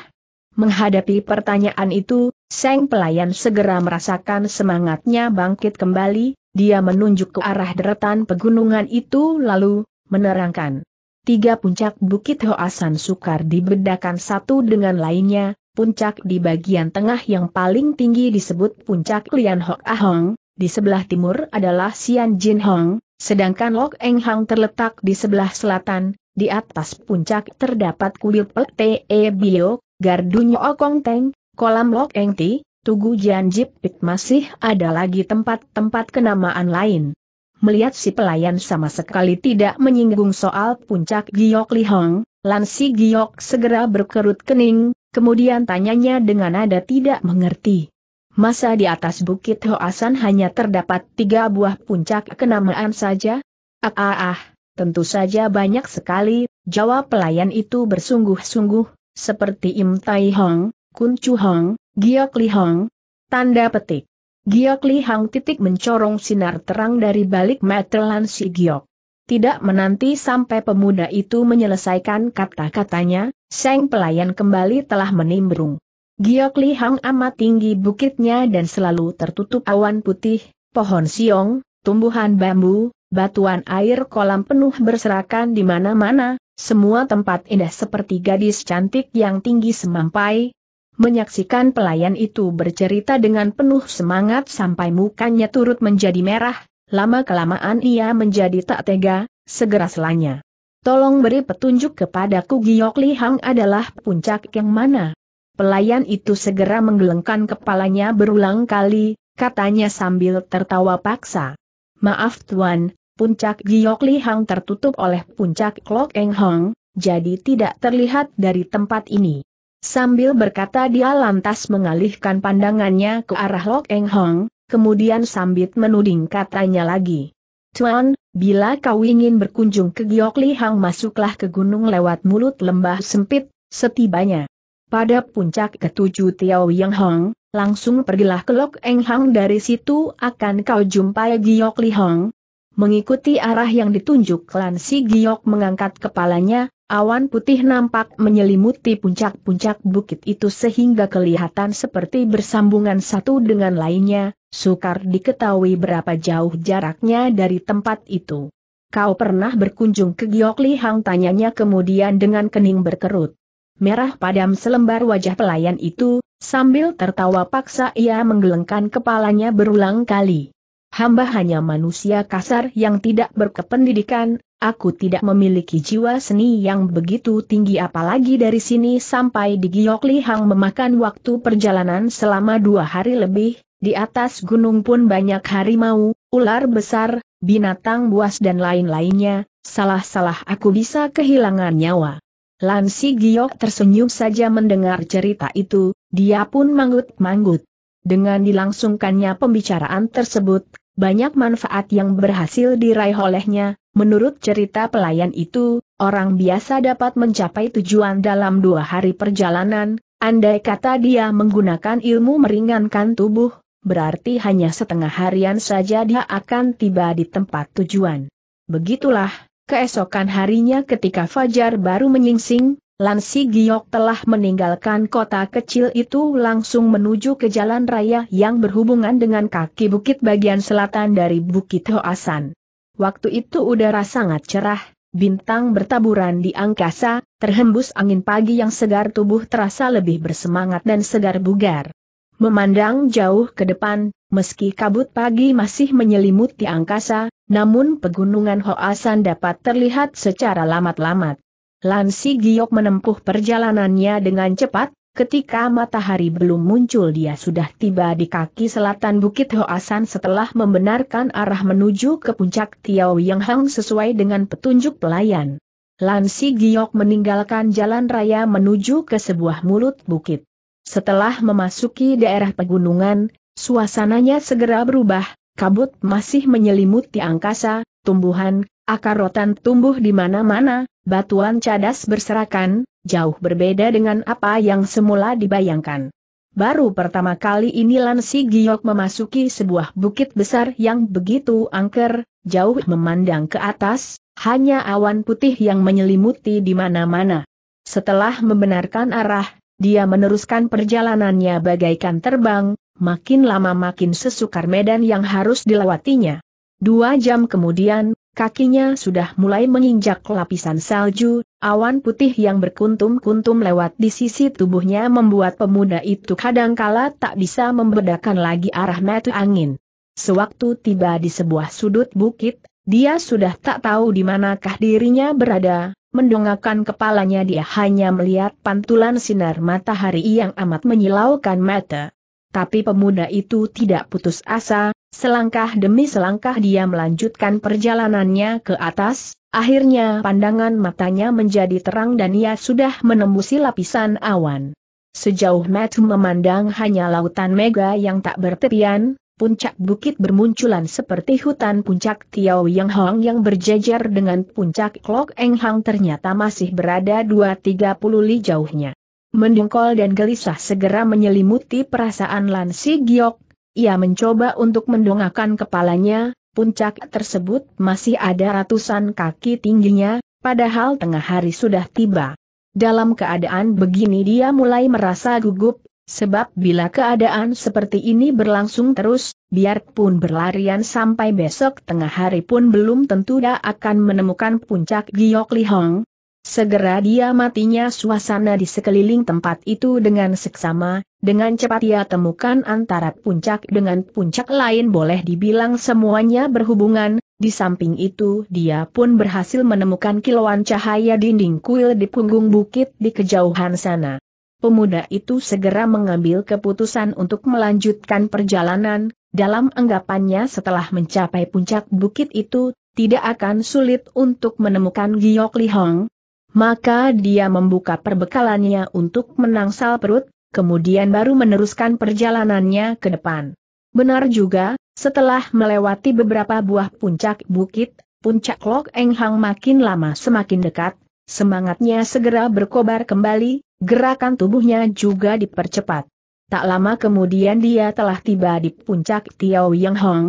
Menghadapi pertanyaan itu, Seng pelayan segera merasakan semangatnya bangkit kembali, dia menunjuk ke arah deretan pegunungan itu lalu, menerangkan. Tiga puncak Bukit Hoasan Sukar dibedakan satu dengan lainnya, puncak di bagian tengah yang paling tinggi disebut puncak Lian Hok Ahong, di sebelah timur adalah Sian Jin Hong, sedangkan Lok Eng Hang terletak di sebelah selatan, di atas puncak terdapat kuil Pete e Bio, Gardunya Okong Teng, Kolam Lok Eng Ti, Tugu Jian Pit masih ada lagi tempat-tempat kenamaan lain melihat si pelayan sama sekali tidak menyinggung soal puncak Giok Li Hong, Lansi Giok segera berkerut kening, kemudian tanyanya dengan nada tidak mengerti. Masa di atas bukit Hoasan hanya terdapat tiga buah puncak kenamaan saja? Ah ah ah, tentu saja banyak sekali, jawab pelayan itu bersungguh-sungguh, seperti Im Tai Hong, Kun Chu Hong, Giok Li Hong. Tanda petik. Giok Li Hang titik mencorong sinar terang dari balik metelan Si Giok. Tidak menanti sampai pemuda itu menyelesaikan kata-katanya, Seng pelayan kembali telah menimbrung. Giok Li Hang amat tinggi bukitnya dan selalu tertutup awan putih, pohon siong, tumbuhan bambu, batuan air kolam penuh berserakan di mana-mana, semua tempat indah seperti gadis cantik yang tinggi semampai, Menyaksikan pelayan itu bercerita dengan penuh semangat sampai mukanya turut menjadi merah, lama-kelamaan ia menjadi tak tega, segera selanya. Tolong beri petunjuk kepadaku Giok Lihang adalah puncak yang mana? Pelayan itu segera menggelengkan kepalanya berulang kali, katanya sambil tertawa paksa. Maaf Tuan, puncak Giok Lihang tertutup oleh puncak Klok Eng Hong, jadi tidak terlihat dari tempat ini. Sambil berkata dia lantas mengalihkan pandangannya ke arah Lok Eng Hong, kemudian sambil menuding katanya lagi. Tuan, bila kau ingin berkunjung ke Giok Li Hang, masuklah ke gunung lewat mulut lembah sempit, setibanya. Pada puncak ketujuh Tiao Yang Hong, langsung pergilah ke Lok Eng Hang dari situ akan kau jumpai Giok Li Lihang, Mengikuti arah yang ditunjuk Lansi Si Giok mengangkat kepalanya, awan putih nampak menyelimuti puncak-puncak bukit itu sehingga kelihatan seperti bersambungan satu dengan lainnya, sukar diketahui berapa jauh jaraknya dari tempat itu. Kau pernah berkunjung ke Giok Li tanyanya kemudian dengan kening berkerut. Merah padam selembar wajah pelayan itu, sambil tertawa paksa ia menggelengkan kepalanya berulang kali hamba hanya manusia kasar yang tidak berkependidikan, aku tidak memiliki jiwa seni yang begitu tinggi apalagi dari sini sampai di Giok Lihang memakan waktu perjalanan selama dua hari lebih, di atas gunung pun banyak harimau, ular besar, binatang buas dan lain-lainnya, salah-salah aku bisa kehilangan nyawa. Lansi Giok tersenyum saja mendengar cerita itu, dia pun manggut-manggut. Dengan dilangsungkannya pembicaraan tersebut, banyak manfaat yang berhasil diraih olehnya. Menurut cerita pelayan itu, orang biasa dapat mencapai tujuan dalam dua hari perjalanan, andai kata dia menggunakan ilmu meringankan tubuh, berarti hanya setengah harian saja dia akan tiba di tempat tujuan. Begitulah, keesokan harinya ketika Fajar baru menyingsing, Lansi Giok telah meninggalkan kota kecil itu langsung menuju ke jalan raya yang berhubungan dengan kaki bukit bagian selatan dari Bukit Hoasan. Waktu itu udara sangat cerah, bintang bertaburan di angkasa, terhembus angin pagi yang segar tubuh terasa lebih bersemangat dan segar bugar. Memandang jauh ke depan, meski kabut pagi masih menyelimuti angkasa, namun pegunungan Hoasan dapat terlihat secara lamat-lamat. Lansi Giok menempuh perjalanannya dengan cepat, ketika matahari belum muncul dia sudah tiba di kaki selatan Bukit Hoasan setelah membenarkan arah menuju ke puncak Tiao Yang Hang sesuai dengan petunjuk pelayan. Lansi Giok meninggalkan jalan raya menuju ke sebuah mulut bukit. Setelah memasuki daerah pegunungan, suasananya segera berubah, kabut masih menyelimuti angkasa, tumbuhan, Akar rotan tumbuh di mana-mana, batuan cadas berserakan, jauh berbeda dengan apa yang semula dibayangkan. Baru pertama kali ini Lansi Giok memasuki sebuah bukit besar yang begitu angker, jauh memandang ke atas, hanya awan putih yang menyelimuti di mana-mana. Setelah membenarkan arah, dia meneruskan perjalanannya bagaikan terbang, makin lama makin sesukar medan yang harus dilewatinya. Dua jam kemudian, kakinya sudah mulai menginjak lapisan salju, awan putih yang berkuntum-kuntum lewat di sisi tubuhnya membuat pemuda itu kadangkala tak bisa membedakan lagi arah metu angin. Sewaktu tiba di sebuah sudut bukit, dia sudah tak tahu di manakah dirinya berada, mendongakkan kepalanya dia hanya melihat pantulan sinar matahari yang amat menyilaukan mata. Tapi pemuda itu tidak putus asa, Selangkah demi selangkah dia melanjutkan perjalanannya ke atas, akhirnya pandangan matanya menjadi terang dan ia sudah menembusi lapisan awan. Sejauh Matthew memandang hanya lautan mega yang tak bertepian, puncak bukit bermunculan seperti hutan puncak Tiao Yang Hong yang berjejer dengan puncak Klok Eng Hang ternyata masih berada 2-30 li jauhnya. Mendengkol dan gelisah segera menyelimuti perasaan Lan Si Giok, ia mencoba untuk mendongakkan kepalanya, puncak tersebut masih ada ratusan kaki tingginya, padahal tengah hari sudah tiba. Dalam keadaan begini dia mulai merasa gugup, sebab bila keadaan seperti ini berlangsung terus, biarpun berlarian sampai besok tengah hari pun belum tentu dia akan menemukan puncak Giok Lihong. Segera dia matinya suasana di sekeliling tempat itu dengan seksama, dengan cepat ia temukan antara puncak dengan puncak lain boleh dibilang semuanya berhubungan, di samping itu dia pun berhasil menemukan kilauan cahaya dinding kuil di punggung bukit di kejauhan sana. Pemuda itu segera mengambil keputusan untuk melanjutkan perjalanan, dalam anggapannya setelah mencapai puncak bukit itu, tidak akan sulit untuk menemukan Giok Lihong. Maka dia membuka perbekalannya untuk menangsal perut, kemudian baru meneruskan perjalanannya ke depan. Benar juga, setelah melewati beberapa buah puncak bukit, puncak Lok Eng Hang makin lama semakin dekat, semangatnya segera berkobar kembali, gerakan tubuhnya juga dipercepat. Tak lama kemudian dia telah tiba di puncak Tiao Yang Hong.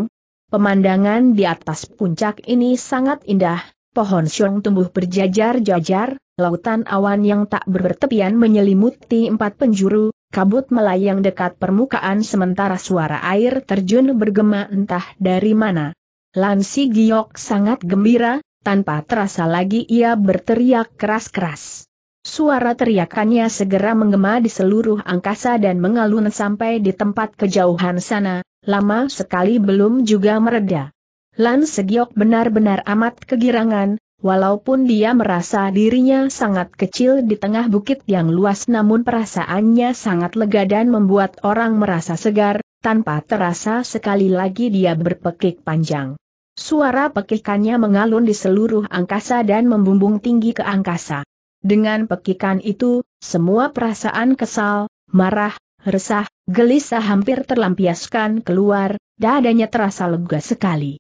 Pemandangan di atas puncak ini sangat indah, pohon siong tumbuh berjajar-jajar, lautan awan yang tak bertepian menyelimuti empat penjuru, kabut melayang dekat permukaan sementara suara air terjun bergema entah dari mana. Lansi Giok sangat gembira, tanpa terasa lagi ia berteriak keras-keras. Suara teriakannya segera menggema di seluruh angkasa dan mengalun sampai di tempat kejauhan sana, lama sekali belum juga meredah. Lan Segiok benar-benar amat kegirangan, walaupun dia merasa dirinya sangat kecil di tengah bukit yang luas namun perasaannya sangat lega dan membuat orang merasa segar, tanpa terasa sekali lagi dia berpekik panjang. Suara pekikannya mengalun di seluruh angkasa dan membumbung tinggi ke angkasa. Dengan pekikan itu, semua perasaan kesal, marah, resah, gelisah hampir terlampiaskan keluar, dadanya terasa lega sekali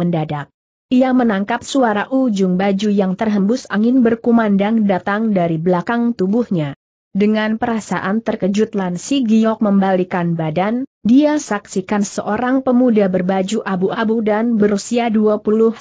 mendadak. Ia menangkap suara ujung baju yang terhembus angin berkumandang datang dari belakang tubuhnya. Dengan perasaan terkejut Lan Si Giok membalikan badan, dia saksikan seorang pemuda berbaju abu-abu dan berusia 21-2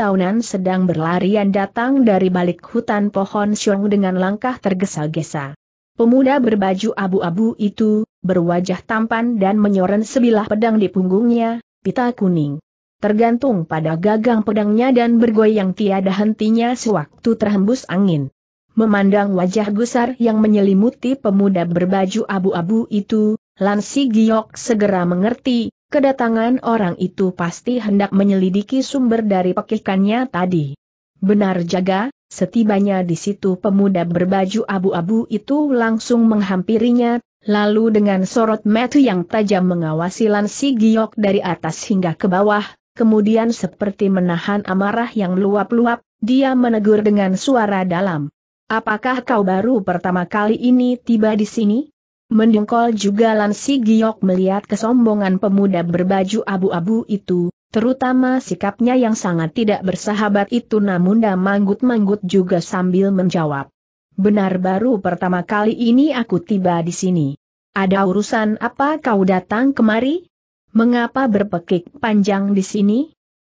tahunan sedang berlarian datang dari balik hutan pohon siung dengan langkah tergesa-gesa. Pemuda berbaju abu-abu itu, berwajah tampan dan menyoren sebilah pedang di punggungnya, pita kuning tergantung pada gagang pedangnya dan bergoyang tiada hentinya sewaktu terhembus angin. Memandang wajah gusar yang menyelimuti pemuda berbaju abu-abu itu, Lansi Giok segera mengerti, kedatangan orang itu pasti hendak menyelidiki sumber dari pekikannya tadi. Benar jaga, setibanya di situ pemuda berbaju abu-abu itu langsung menghampirinya, lalu dengan sorot metu yang tajam mengawasi Lansi Giok dari atas hingga ke bawah, kemudian seperti menahan amarah yang luap-luap, dia menegur dengan suara dalam. Apakah kau baru pertama kali ini tiba di sini? Mendengkol juga Lansi Giok melihat kesombongan pemuda berbaju abu-abu itu, terutama sikapnya yang sangat tidak bersahabat itu namun dia manggut-manggut juga sambil menjawab. Benar baru pertama kali ini aku tiba di sini. Ada urusan apa kau datang kemari? Mengapa berpekik panjang di sini?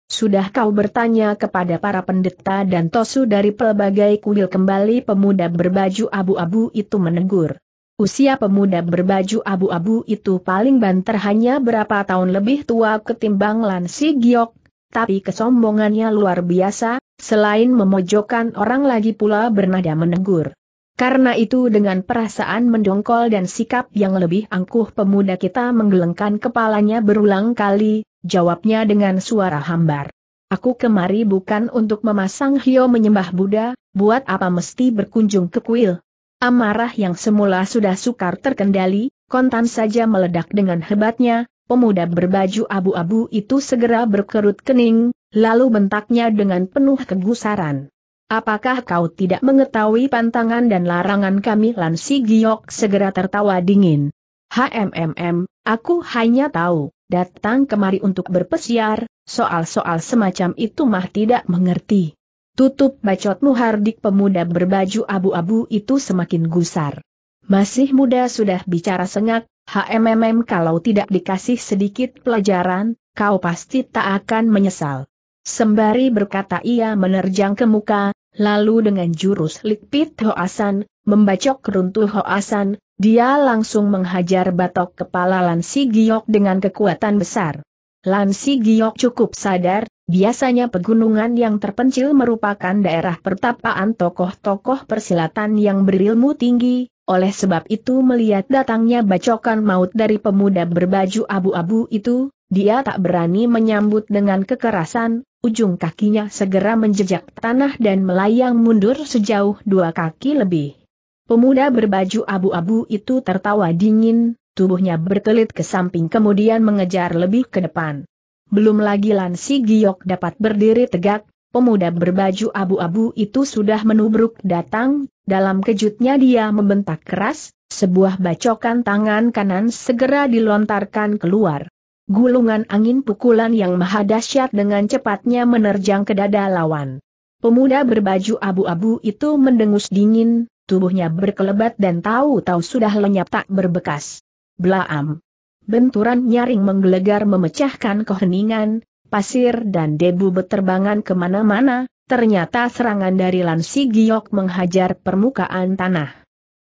Sudah kau bertanya kepada para pendeta dan tosu dari pelbagai kuil kembali pemuda berbaju abu-abu itu menegur. Usia pemuda berbaju abu-abu itu paling banter hanya berapa tahun lebih tua ketimbang Lansi Giok, tapi kesombongannya luar biasa, selain memojokkan orang lagi pula bernada menegur. Karena itu dengan perasaan mendongkol dan sikap yang lebih angkuh pemuda kita menggelengkan kepalanya berulang kali, jawabnya dengan suara hambar. Aku kemari bukan untuk memasang hio menyembah Buddha, buat apa mesti berkunjung ke kuil? Amarah yang semula sudah sukar terkendali, kontan saja meledak dengan hebatnya, pemuda berbaju abu-abu itu segera berkerut kening, lalu bentaknya dengan penuh kegusaran. Apakah kau tidak mengetahui pantangan dan larangan kami? Lansi Giok segera tertawa dingin. HMMM, aku hanya tahu, datang kemari untuk berpesiar, soal-soal semacam itu mah tidak mengerti. Tutup bacot hardik pemuda berbaju abu-abu itu semakin gusar. Masih muda sudah bicara sengak, HMMM kalau tidak dikasih sedikit pelajaran, kau pasti tak akan menyesal. Sembari berkata ia menerjang ke muka, Lalu dengan jurus likpit Hoasan, membacok keruntuh Hoasan, dia langsung menghajar batok kepala Lansi Giok dengan kekuatan besar. Lansi Giok cukup sadar, biasanya pegunungan yang terpencil merupakan daerah pertapaan tokoh-tokoh persilatan yang berilmu tinggi, oleh sebab itu melihat datangnya bacokan maut dari pemuda berbaju abu-abu itu, dia tak berani menyambut dengan kekerasan, ujung kakinya segera menjejak tanah dan melayang mundur sejauh dua kaki lebih. Pemuda berbaju abu-abu itu tertawa dingin, tubuhnya berkelit ke samping kemudian mengejar lebih ke depan. Belum lagi Lansi Giok dapat berdiri tegak, pemuda berbaju abu-abu itu sudah menubruk datang, dalam kejutnya dia membentak keras, sebuah bacokan tangan kanan segera dilontarkan keluar. Gulungan angin pukulan yang maha dahsyat dengan cepatnya menerjang ke dada lawan. Pemuda berbaju abu-abu itu mendengus dingin, tubuhnya berkelebat dan tahu-tahu sudah lenyap tak berbekas. Blaam. Benturan nyaring menggelegar memecahkan keheningan, pasir dan debu beterbangan kemana-mana, ternyata serangan dari lansi Giok menghajar permukaan tanah.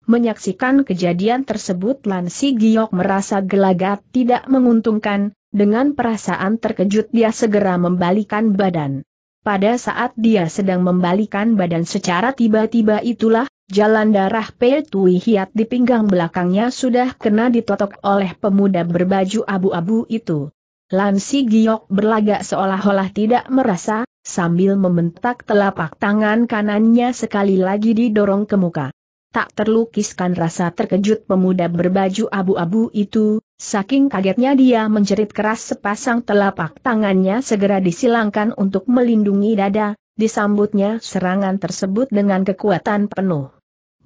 Menyaksikan kejadian tersebut Lan Si Giok merasa gelagat tidak menguntungkan, dengan perasaan terkejut dia segera membalikan badan. Pada saat dia sedang membalikan badan secara tiba-tiba itulah, jalan darah Pei Tui Hiat di pinggang belakangnya sudah kena ditotok oleh pemuda berbaju abu-abu itu. Lan Si Giok berlagak seolah-olah tidak merasa, sambil membentak telapak tangan kanannya sekali lagi didorong ke muka tak terlukiskan rasa terkejut pemuda berbaju abu-abu itu, saking kagetnya dia menjerit keras sepasang telapak tangannya segera disilangkan untuk melindungi dada, disambutnya serangan tersebut dengan kekuatan penuh.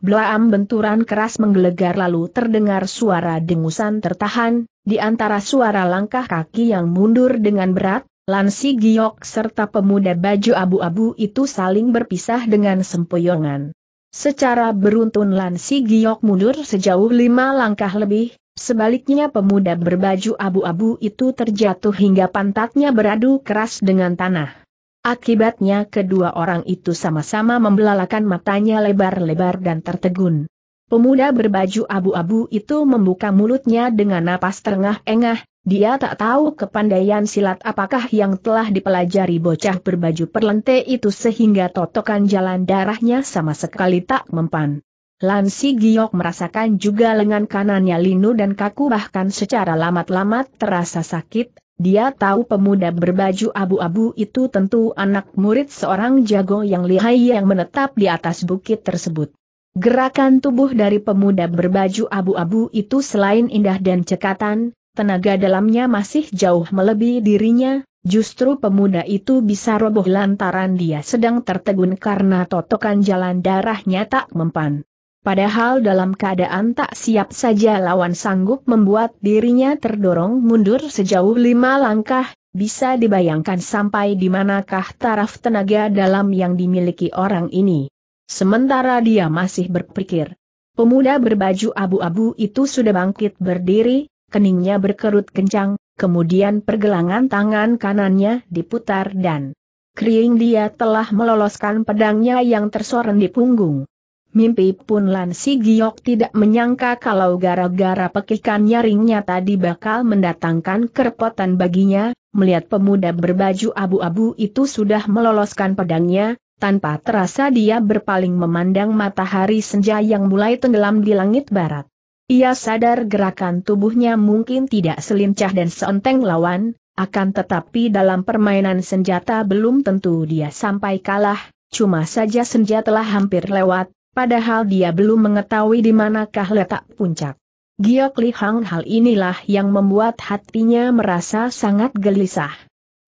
Blaam benturan keras menggelegar lalu terdengar suara dengusan tertahan, di antara suara langkah kaki yang mundur dengan berat, Lansi Giok serta pemuda baju abu-abu itu saling berpisah dengan sempoyongan. Secara beruntun Lan Si Giok mundur sejauh lima langkah lebih, sebaliknya pemuda berbaju abu-abu itu terjatuh hingga pantatnya beradu keras dengan tanah. Akibatnya kedua orang itu sama-sama membelalakan matanya lebar-lebar dan tertegun. Pemuda berbaju abu-abu itu membuka mulutnya dengan napas terengah-engah, dia tak tahu kepandaian silat apakah yang telah dipelajari bocah berbaju perlente itu sehingga totokan jalan darahnya sama sekali tak mempan. Lansi Giok merasakan juga lengan kanannya linu dan kaku bahkan secara lamat-lamat terasa sakit, dia tahu pemuda berbaju abu-abu itu tentu anak murid seorang jago yang lihai yang menetap di atas bukit tersebut. Gerakan tubuh dari pemuda berbaju abu-abu itu selain indah dan cekatan, tenaga dalamnya masih jauh melebihi dirinya, justru pemuda itu bisa roboh lantaran dia sedang tertegun karena totokan jalan darahnya tak mempan. Padahal dalam keadaan tak siap saja lawan sanggup membuat dirinya terdorong mundur sejauh lima langkah, bisa dibayangkan sampai di manakah taraf tenaga dalam yang dimiliki orang ini. Sementara dia masih berpikir, pemuda berbaju abu-abu itu sudah bangkit berdiri, keningnya berkerut kencang, kemudian pergelangan tangan kanannya diputar dan kering dia telah meloloskan pedangnya yang tersorot di punggung. Mimpi pun Lan Si Giok tidak menyangka kalau gara-gara pekikan nyaringnya tadi bakal mendatangkan kerepotan baginya, melihat pemuda berbaju abu-abu itu sudah meloloskan pedangnya, tanpa terasa dia berpaling memandang matahari senja yang mulai tenggelam di langit barat. Ia sadar gerakan tubuhnya mungkin tidak selincah dan seenteng lawan, akan tetapi dalam permainan senjata belum tentu dia sampai kalah, cuma saja senja telah hampir lewat, padahal dia belum mengetahui di manakah letak puncak. Giok Li Hang hal inilah yang membuat hatinya merasa sangat gelisah.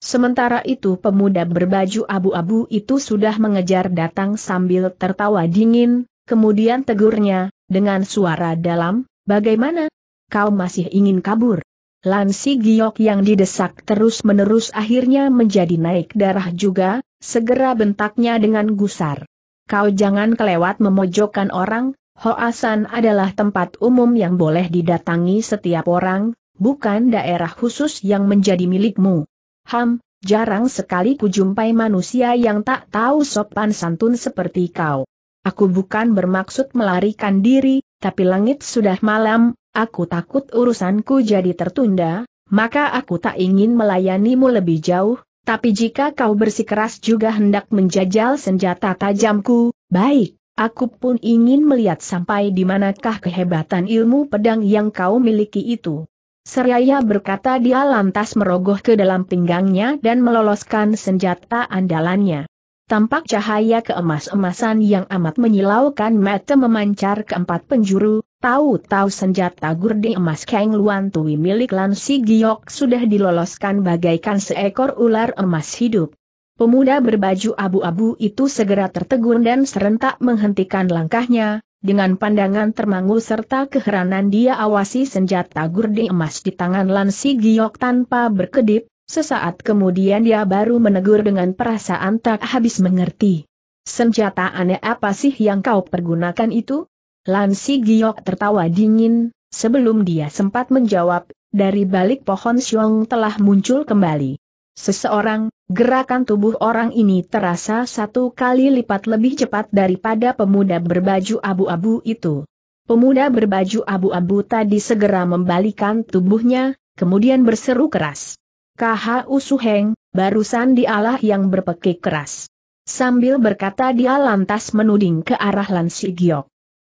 Sementara itu pemuda berbaju abu-abu itu sudah mengejar datang sambil tertawa dingin, kemudian tegurnya, dengan suara dalam, Bagaimana? Kau masih ingin kabur? Lansi Giok yang didesak terus-menerus akhirnya menjadi naik darah juga, segera bentaknya dengan gusar. Kau jangan kelewat memojokkan orang, Hoasan adalah tempat umum yang boleh didatangi setiap orang, bukan daerah khusus yang menjadi milikmu. Ham, jarang sekali kujumpai manusia yang tak tahu sopan santun seperti kau. Aku bukan bermaksud melarikan diri, tapi langit sudah malam, aku takut urusanku jadi tertunda, maka aku tak ingin melayanimu lebih jauh, tapi jika kau bersikeras juga hendak menjajal senjata tajamku, baik, aku pun ingin melihat sampai di manakah kehebatan ilmu pedang yang kau miliki itu. Seraya berkata dia lantas merogoh ke dalam pinggangnya dan meloloskan senjata andalannya. Tampak cahaya keemas-emasan yang amat menyilaukan mata memancar ke empat penjuru, tahu-tahu senjata gurdi emas Kang Luan Tui milik Lan Si Giok sudah diloloskan bagaikan seekor ular emas hidup. Pemuda berbaju abu-abu itu segera tertegun dan serentak menghentikan langkahnya, dengan pandangan termangu serta keheranan dia awasi senjata gurdi emas di tangan Lan Si Giok tanpa berkedip, Sesaat kemudian dia baru menegur dengan perasaan tak habis mengerti. Senjata aneh apa sih yang kau pergunakan itu? Lansi Giok tertawa dingin, sebelum dia sempat menjawab, dari balik pohon Siong telah muncul kembali. Seseorang, gerakan tubuh orang ini terasa satu kali lipat lebih cepat daripada pemuda berbaju abu-abu itu. Pemuda berbaju abu-abu tadi segera membalikan tubuhnya, kemudian berseru keras. KHU usuheng, barusan dialah yang berpekik keras. Sambil berkata dia lantas menuding ke arah Lansi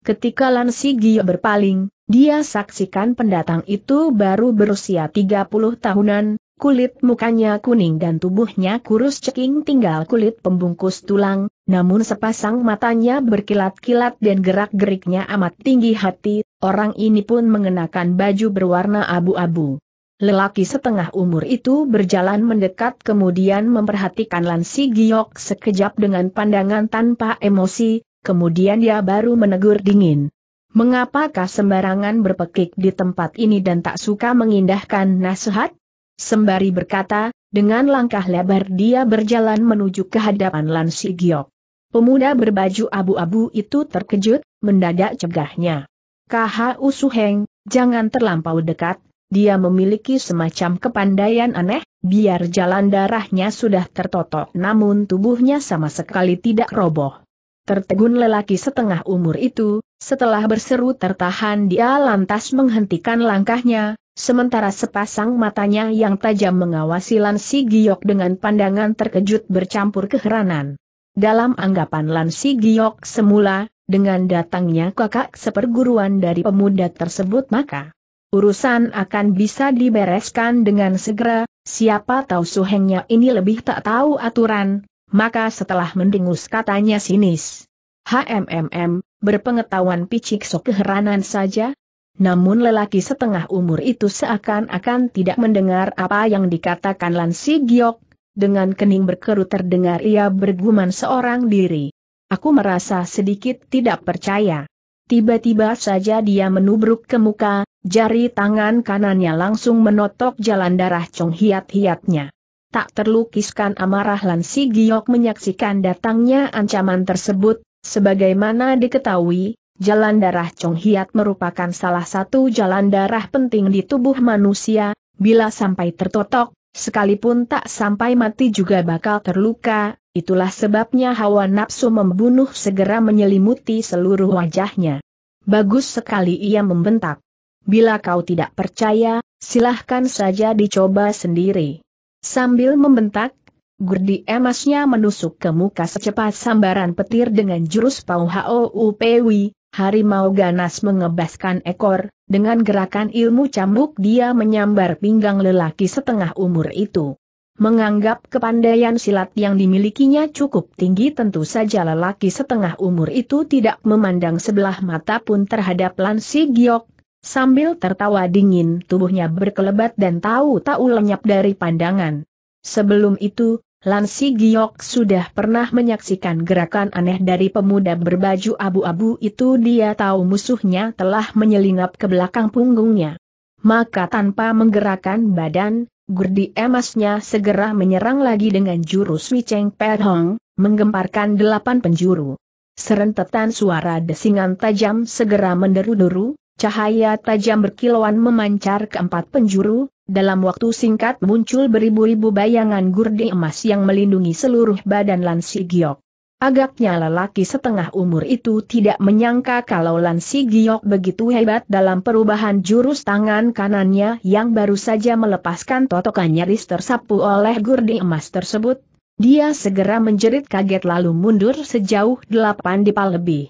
Ketika Lansi berpaling, dia saksikan pendatang itu baru berusia 30 tahunan, kulit mukanya kuning dan tubuhnya kurus ceking tinggal kulit pembungkus tulang, namun sepasang matanya berkilat-kilat dan gerak-geriknya amat tinggi hati, orang ini pun mengenakan baju berwarna abu-abu. Lelaki setengah umur itu berjalan mendekat kemudian memperhatikan Lansi Giok sekejap dengan pandangan tanpa emosi, kemudian dia baru menegur dingin. Mengapakah sembarangan berpekik di tempat ini dan tak suka mengindahkan nasihat? Sembari berkata, dengan langkah lebar dia berjalan menuju ke hadapan Lansi Giok. Pemuda berbaju abu-abu itu terkejut, mendadak cegahnya. Kha Usuheng, jangan terlampau dekat, dia memiliki semacam kepandaian aneh, biar jalan darahnya sudah tertotok namun tubuhnya sama sekali tidak roboh. Tertegun lelaki setengah umur itu, setelah berseru tertahan dia lantas menghentikan langkahnya, sementara sepasang matanya yang tajam mengawasi Lansi Giok dengan pandangan terkejut bercampur keheranan. Dalam anggapan Lansi Giok semula, dengan datangnya kakak seperguruan dari pemuda tersebut maka urusan akan bisa dibereskan dengan segera, siapa tahu suhengnya ini lebih tak tahu aturan, maka setelah mendengus katanya sinis. HMMM, berpengetahuan picik sok keheranan saja, namun lelaki setengah umur itu seakan-akan tidak mendengar apa yang dikatakan Lansi Giok, dengan kening berkerut terdengar ia bergumam seorang diri. Aku merasa sedikit tidak percaya. Tiba-tiba saja dia menubruk ke muka, jari tangan kanannya langsung menotok jalan darah Chong Hiat-hiatnya. Tak terlukiskan amarah Lan Si Giok menyaksikan datangnya ancaman tersebut, sebagaimana diketahui, jalan darah Chong Hiat merupakan salah satu jalan darah penting di tubuh manusia, bila sampai tertotok, Sekalipun tak sampai mati juga bakal terluka, itulah sebabnya hawa nafsu membunuh segera menyelimuti seluruh wajahnya. Bagus sekali ia membentak. Bila kau tidak percaya, silahkan saja dicoba sendiri. Sambil membentak, Gurdi emasnya menusuk ke muka secepat sambaran petir dengan jurus Pau Hou Pewi, harimau ganas mengebaskan ekor, dengan gerakan ilmu cambuk dia menyambar pinggang lelaki setengah umur itu. Menganggap kepandaian silat yang dimilikinya cukup tinggi tentu saja lelaki setengah umur itu tidak memandang sebelah mata pun terhadap Lansi Giok, sambil tertawa dingin tubuhnya berkelebat dan tahu-tahu lenyap dari pandangan. Sebelum itu, Lansi Giok sudah pernah menyaksikan gerakan aneh dari pemuda berbaju abu-abu itu dia tahu musuhnya telah menyelinap ke belakang punggungnya. Maka tanpa menggerakkan badan, Gurdi emasnya segera menyerang lagi dengan jurus Wicheng Perhong, menggemparkan delapan penjuru. Serentetan suara desingan tajam segera menderu-deru, cahaya tajam berkilauan memancar ke empat penjuru, dalam waktu singkat muncul beribu-ribu bayangan gurdi emas yang melindungi seluruh badan Lansi Giok. Agaknya lelaki setengah umur itu tidak menyangka kalau Lansi Giok begitu hebat dalam perubahan jurus tangan kanannya yang baru saja melepaskan totokan nyaris tersapu oleh gurdi emas tersebut. Dia segera menjerit kaget lalu mundur sejauh delapan dipal lebih.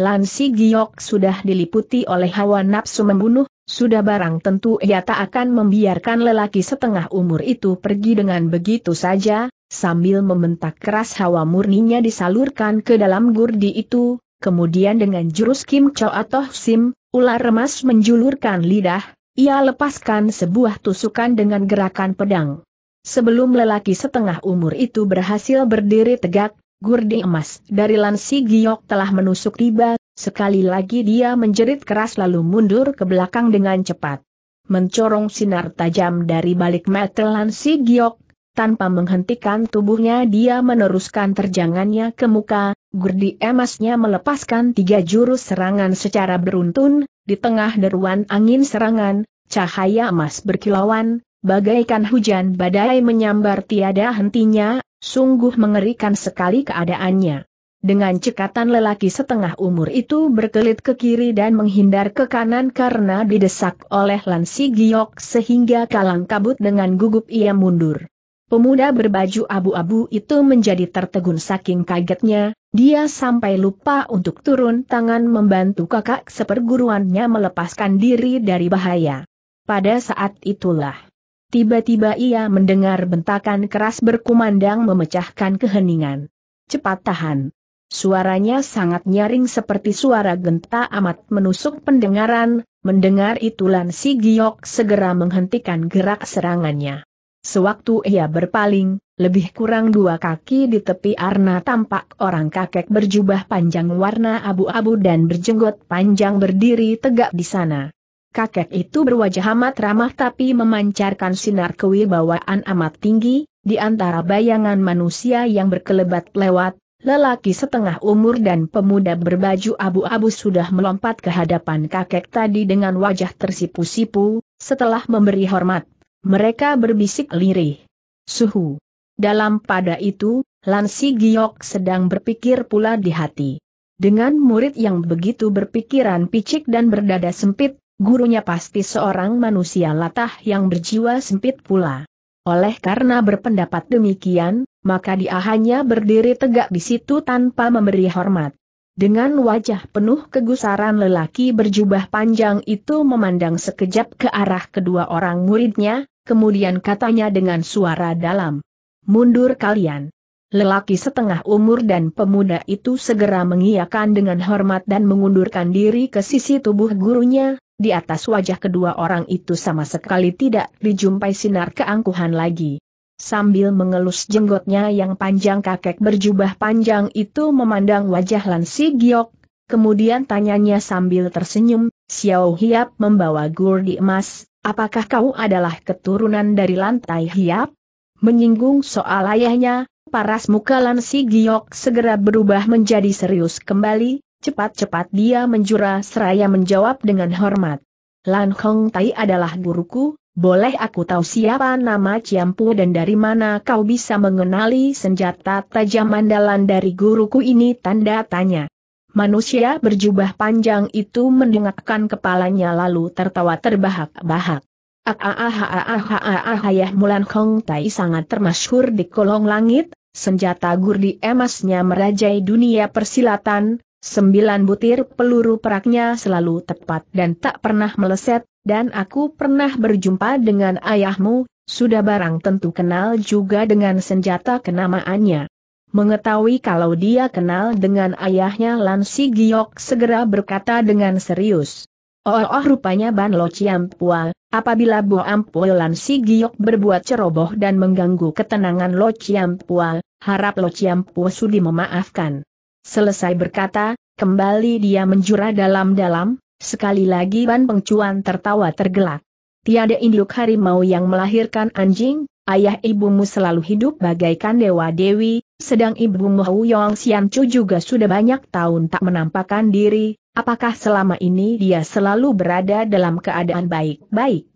Lansi Giok sudah diliputi oleh hawa nafsu membunuh, sudah barang tentu ia tak akan membiarkan lelaki setengah umur itu pergi dengan begitu saja, sambil membentak keras hawa murninya disalurkan ke dalam gurdi itu, kemudian dengan jurus Kim Cho atau Sim, ular remas menjulurkan lidah, ia lepaskan sebuah tusukan dengan gerakan pedang. Sebelum lelaki setengah umur itu berhasil berdiri tegak, gurdi emas dari Lansi Giok telah menusuk tiba Sekali lagi dia menjerit keras lalu mundur ke belakang dengan cepat. Mencorong sinar tajam dari balik metelan si Giok, tanpa menghentikan tubuhnya dia meneruskan terjangannya ke muka, Gurdi emasnya melepaskan tiga jurus serangan secara beruntun, di tengah deruan angin serangan, cahaya emas berkilauan, bagaikan hujan badai menyambar tiada hentinya, sungguh mengerikan sekali keadaannya. Dengan cekatan lelaki setengah umur itu berkelit ke kiri dan menghindar ke kanan karena didesak oleh Lansi Giok sehingga kalang kabut dengan gugup ia mundur. Pemuda berbaju abu-abu itu menjadi tertegun saking kagetnya, dia sampai lupa untuk turun tangan membantu kakak seperguruannya melepaskan diri dari bahaya. Pada saat itulah, tiba-tiba ia mendengar bentakan keras berkumandang memecahkan keheningan. Cepat tahan! Suaranya sangat nyaring seperti suara genta amat menusuk pendengaran, mendengar itu Si Giok segera menghentikan gerak serangannya. Sewaktu ia berpaling, lebih kurang dua kaki di tepi Arna tampak orang kakek berjubah panjang warna abu-abu dan berjenggot panjang berdiri tegak di sana. Kakek itu berwajah amat ramah tapi memancarkan sinar kewibawaan amat tinggi, di antara bayangan manusia yang berkelebat lewat, Lelaki setengah umur dan pemuda berbaju abu-abu sudah melompat ke hadapan kakek tadi dengan wajah tersipu-sipu, setelah memberi hormat. Mereka berbisik lirih. Suhu. Dalam pada itu, Lansi Giok sedang berpikir pula di hati. Dengan murid yang begitu berpikiran picik dan berdada sempit, gurunya pasti seorang manusia latah yang berjiwa sempit pula. Oleh karena berpendapat demikian, maka dia hanya berdiri tegak di situ tanpa memberi hormat. Dengan wajah penuh kegusaran lelaki berjubah panjang itu memandang sekejap ke arah kedua orang muridnya, kemudian katanya dengan suara dalam. Mundur kalian. Lelaki setengah umur dan pemuda itu segera mengiyakan dengan hormat dan mengundurkan diri ke sisi tubuh gurunya, di atas wajah kedua orang itu sama sekali tidak dijumpai sinar keangkuhan lagi. Sambil mengelus jenggotnya yang panjang kakek berjubah panjang itu memandang wajah Lansi Giok, kemudian tanyanya sambil tersenyum, Xiao Hiap membawa gurdi emas, apakah kau adalah keturunan dari lantai Hiap? Menyinggung soal ayahnya, Paras muka Lan Si Giok segera berubah menjadi serius kembali, cepat-cepat dia menjura seraya menjawab dengan hormat. Lan Hong Tai adalah guruku, boleh aku tahu siapa nama Ciampu dan dari mana kau bisa mengenali senjata tajam Mandalan dari guruku ini tanda tanya. Manusia berjubah panjang itu mendengarkan kepalanya lalu tertawa terbahak-bahak. Ah ah ah ah ah ah ah Mulan Hong Tai sangat termasyhur di kolong langit, senjata gurdi emasnya merajai dunia persilatan, sembilan butir peluru peraknya selalu tepat dan tak pernah meleset, dan aku pernah berjumpa dengan ayahmu, sudah barang tentu kenal juga dengan senjata kenamaannya. Mengetahui kalau dia kenal dengan ayahnya Lansi Giok segera berkata dengan serius. Oh, oh rupanya Ban Lo Ciampual, apabila Bu Ampul lan si Giok berbuat ceroboh dan mengganggu ketenangan Lo Ciampual, harap Lo Pua sudi memaafkan. Selesai berkata, kembali dia menjura dalam-dalam, sekali lagi Ban Pengcuan tertawa tergelak. Tiada induk harimau yang melahirkan anjing, ayah ibumu selalu hidup bagaikan dewa dewi, sedang Ibu Mohu Yong Sian Chu juga sudah banyak tahun tak menampakkan diri, apakah selama ini dia selalu berada dalam keadaan baik-baik?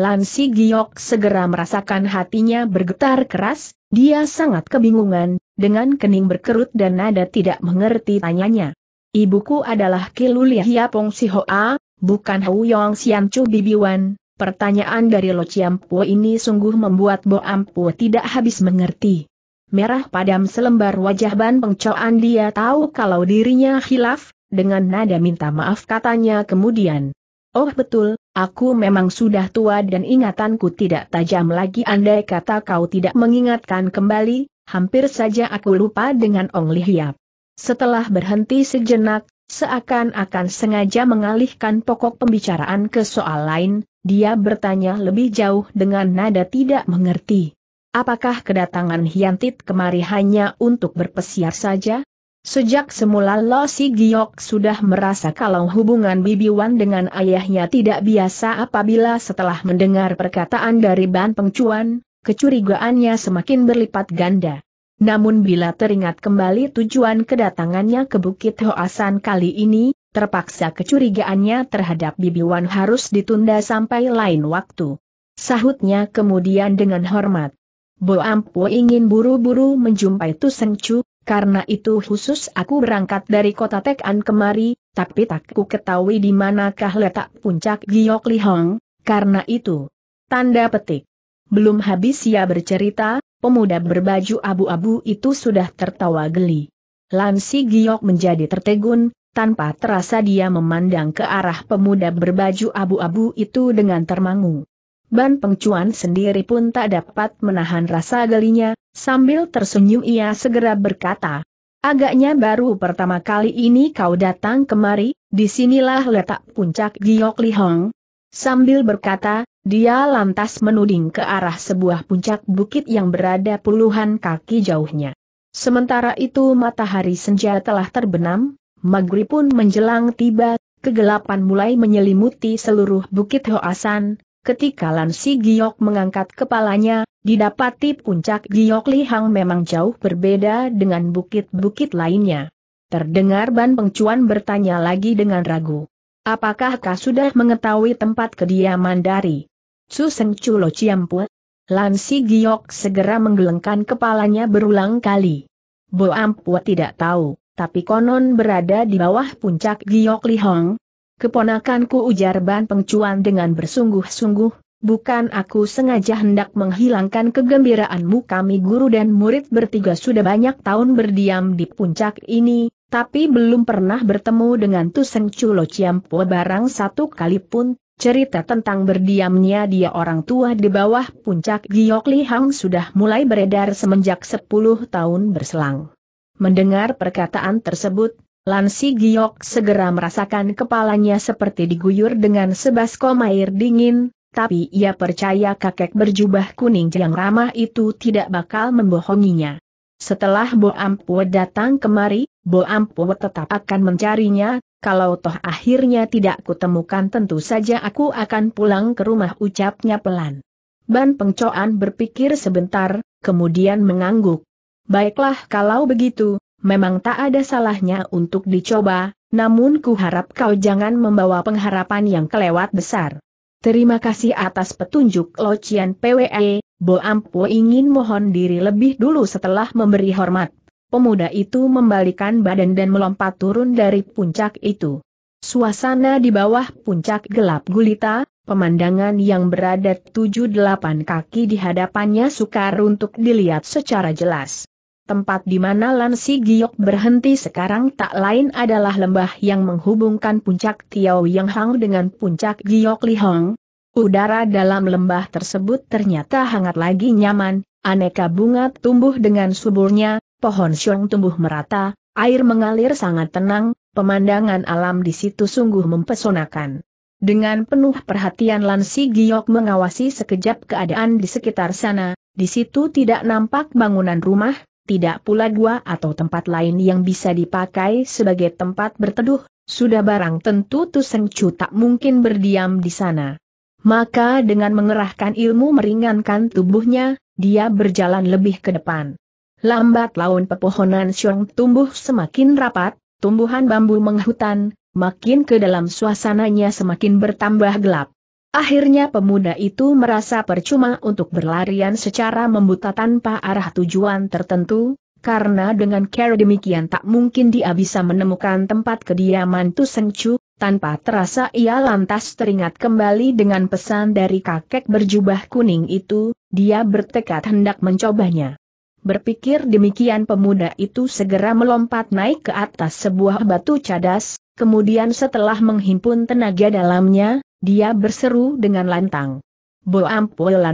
Lansi Giok segera merasakan hatinya bergetar keras, dia sangat kebingungan, dengan kening berkerut dan nada tidak mengerti tanyanya. Ibuku adalah Kilulia Hiapong Hoa, bukan Hou Yong Sian Chu Wan. Pertanyaan dari Lo Chiam Po ini sungguh membuat Bo Am tidak habis mengerti merah padam selembar wajah Ban Pengcoan dia tahu kalau dirinya khilaf, dengan nada minta maaf katanya kemudian. Oh betul, aku memang sudah tua dan ingatanku tidak tajam lagi andai kata kau tidak mengingatkan kembali, hampir saja aku lupa dengan Ong Hiap. Setelah berhenti sejenak, seakan-akan sengaja mengalihkan pokok pembicaraan ke soal lain, dia bertanya lebih jauh dengan nada tidak mengerti. Apakah kedatangan Hiantit kemari hanya untuk berpesiar saja? Sejak semula Lo Si Giok sudah merasa kalau hubungan Bibi Wan dengan ayahnya tidak biasa apabila setelah mendengar perkataan dari Ban Pengcuan, kecurigaannya semakin berlipat ganda. Namun bila teringat kembali tujuan kedatangannya ke Bukit Hoasan kali ini, terpaksa kecurigaannya terhadap Bibi Wan harus ditunda sampai lain waktu. Sahutnya kemudian dengan hormat. Bo Ampu ingin buru-buru menjumpai Tu Seng Chu, karena itu khusus aku berangkat dari kota Tekan kemari, tapi tak ku ketahui di manakah letak puncak Giok Lihong, karena itu. Tanda petik. Belum habis ia bercerita, pemuda berbaju abu-abu itu sudah tertawa geli. Lansi Giok menjadi tertegun, tanpa terasa dia memandang ke arah pemuda berbaju abu-abu itu dengan termangu. Ban Pengcuan sendiri pun tak dapat menahan rasa gelinya, sambil tersenyum ia segera berkata, Agaknya baru pertama kali ini kau datang kemari, disinilah letak puncak Giok Lihong. Sambil berkata, dia lantas menuding ke arah sebuah puncak bukit yang berada puluhan kaki jauhnya. Sementara itu matahari senja telah terbenam, maghrib pun menjelang tiba, kegelapan mulai menyelimuti seluruh bukit Hoasan, Ketika Lan Giok mengangkat kepalanya, didapati puncak Giok Lihang memang jauh berbeda dengan bukit-bukit lainnya. Terdengar Ban Pengcuan bertanya lagi dengan ragu. Apakah kau sudah mengetahui tempat kediaman dari Suseng Culo Ciampu? Lan Si Giok segera menggelengkan kepalanya berulang kali. Bo Ampua tidak tahu, tapi konon berada di bawah puncak Giok Lihang, Keponakanku ujar Ban Pengcuan dengan bersungguh-sungguh, bukan aku sengaja hendak menghilangkan kegembiraanmu kami guru dan murid bertiga sudah banyak tahun berdiam di puncak ini, tapi belum pernah bertemu dengan Tuseng Culo Ciampo barang satu kali pun, cerita tentang berdiamnya dia orang tua di bawah puncak Giok Lihang sudah mulai beredar semenjak 10 tahun berselang. Mendengar perkataan tersebut, Lansi Giok segera merasakan kepalanya seperti diguyur dengan sebasco air dingin, tapi ia percaya kakek berjubah kuning yang ramah itu tidak bakal membohonginya. Setelah Bo Ampue datang kemari, Bo Ampue tetap akan mencarinya, kalau toh akhirnya tidak kutemukan tentu saja aku akan pulang ke rumah ucapnya pelan. Ban Pengcoan berpikir sebentar, kemudian mengangguk. Baiklah kalau begitu, memang tak ada salahnya untuk dicoba, namun ku harap kau jangan membawa pengharapan yang kelewat besar. Terima kasih atas petunjuk Locian PWE, Bo Ampo ingin mohon diri lebih dulu setelah memberi hormat. Pemuda itu membalikan badan dan melompat turun dari puncak itu. Suasana di bawah puncak gelap gulita, pemandangan yang berada 7-8 kaki di hadapannya sukar untuk dilihat secara jelas tempat di mana Lansi Giok berhenti sekarang tak lain adalah lembah yang menghubungkan puncak Tiao Yang Hang dengan puncak Giok Lihong. Udara dalam lembah tersebut ternyata hangat lagi nyaman, aneka bunga tumbuh dengan suburnya, pohon syong tumbuh merata, air mengalir sangat tenang, pemandangan alam di situ sungguh mempesonakan. Dengan penuh perhatian Lansi Giok mengawasi sekejap keadaan di sekitar sana, di situ tidak nampak bangunan rumah, tidak pula gua atau tempat lain yang bisa dipakai sebagai tempat berteduh, sudah barang tentu Tuseng Chu tak mungkin berdiam di sana. Maka dengan mengerahkan ilmu meringankan tubuhnya, dia berjalan lebih ke depan. Lambat laun pepohonan Xiong tumbuh semakin rapat, tumbuhan bambu menghutan, makin ke dalam suasananya semakin bertambah gelap. Akhirnya pemuda itu merasa percuma untuk berlarian secara membuta tanpa arah tujuan tertentu, karena dengan cara demikian tak mungkin dia bisa menemukan tempat kediaman Chu, tanpa terasa ia lantas teringat kembali dengan pesan dari kakek berjubah kuning itu, dia bertekad hendak mencobanya. Berpikir demikian pemuda itu segera melompat naik ke atas sebuah batu cadas, kemudian setelah menghimpun tenaga dalamnya, dia berseru dengan lantang. Boam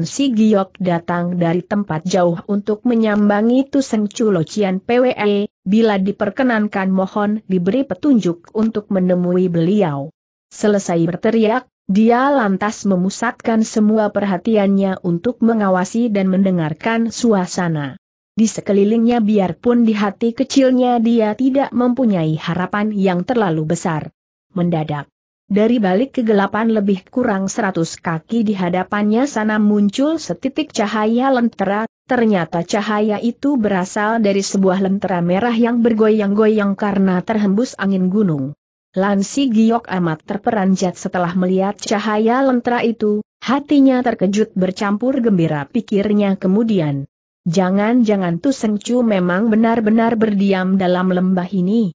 Si Giok datang dari tempat jauh untuk menyambangi Tuseng Culocian PWE, bila diperkenankan mohon diberi petunjuk untuk menemui beliau. Selesai berteriak, dia lantas memusatkan semua perhatiannya untuk mengawasi dan mendengarkan suasana. Di sekelilingnya biarpun di hati kecilnya dia tidak mempunyai harapan yang terlalu besar. Mendadak, dari balik kegelapan lebih kurang seratus kaki di hadapannya sana muncul setitik cahaya lentera, ternyata cahaya itu berasal dari sebuah lentera merah yang bergoyang-goyang karena terhembus angin gunung. Lansi Giok amat terperanjat setelah melihat cahaya lentera itu, hatinya terkejut bercampur gembira pikirnya kemudian. Jangan-jangan Tu Sengcu memang benar-benar berdiam dalam lembah ini.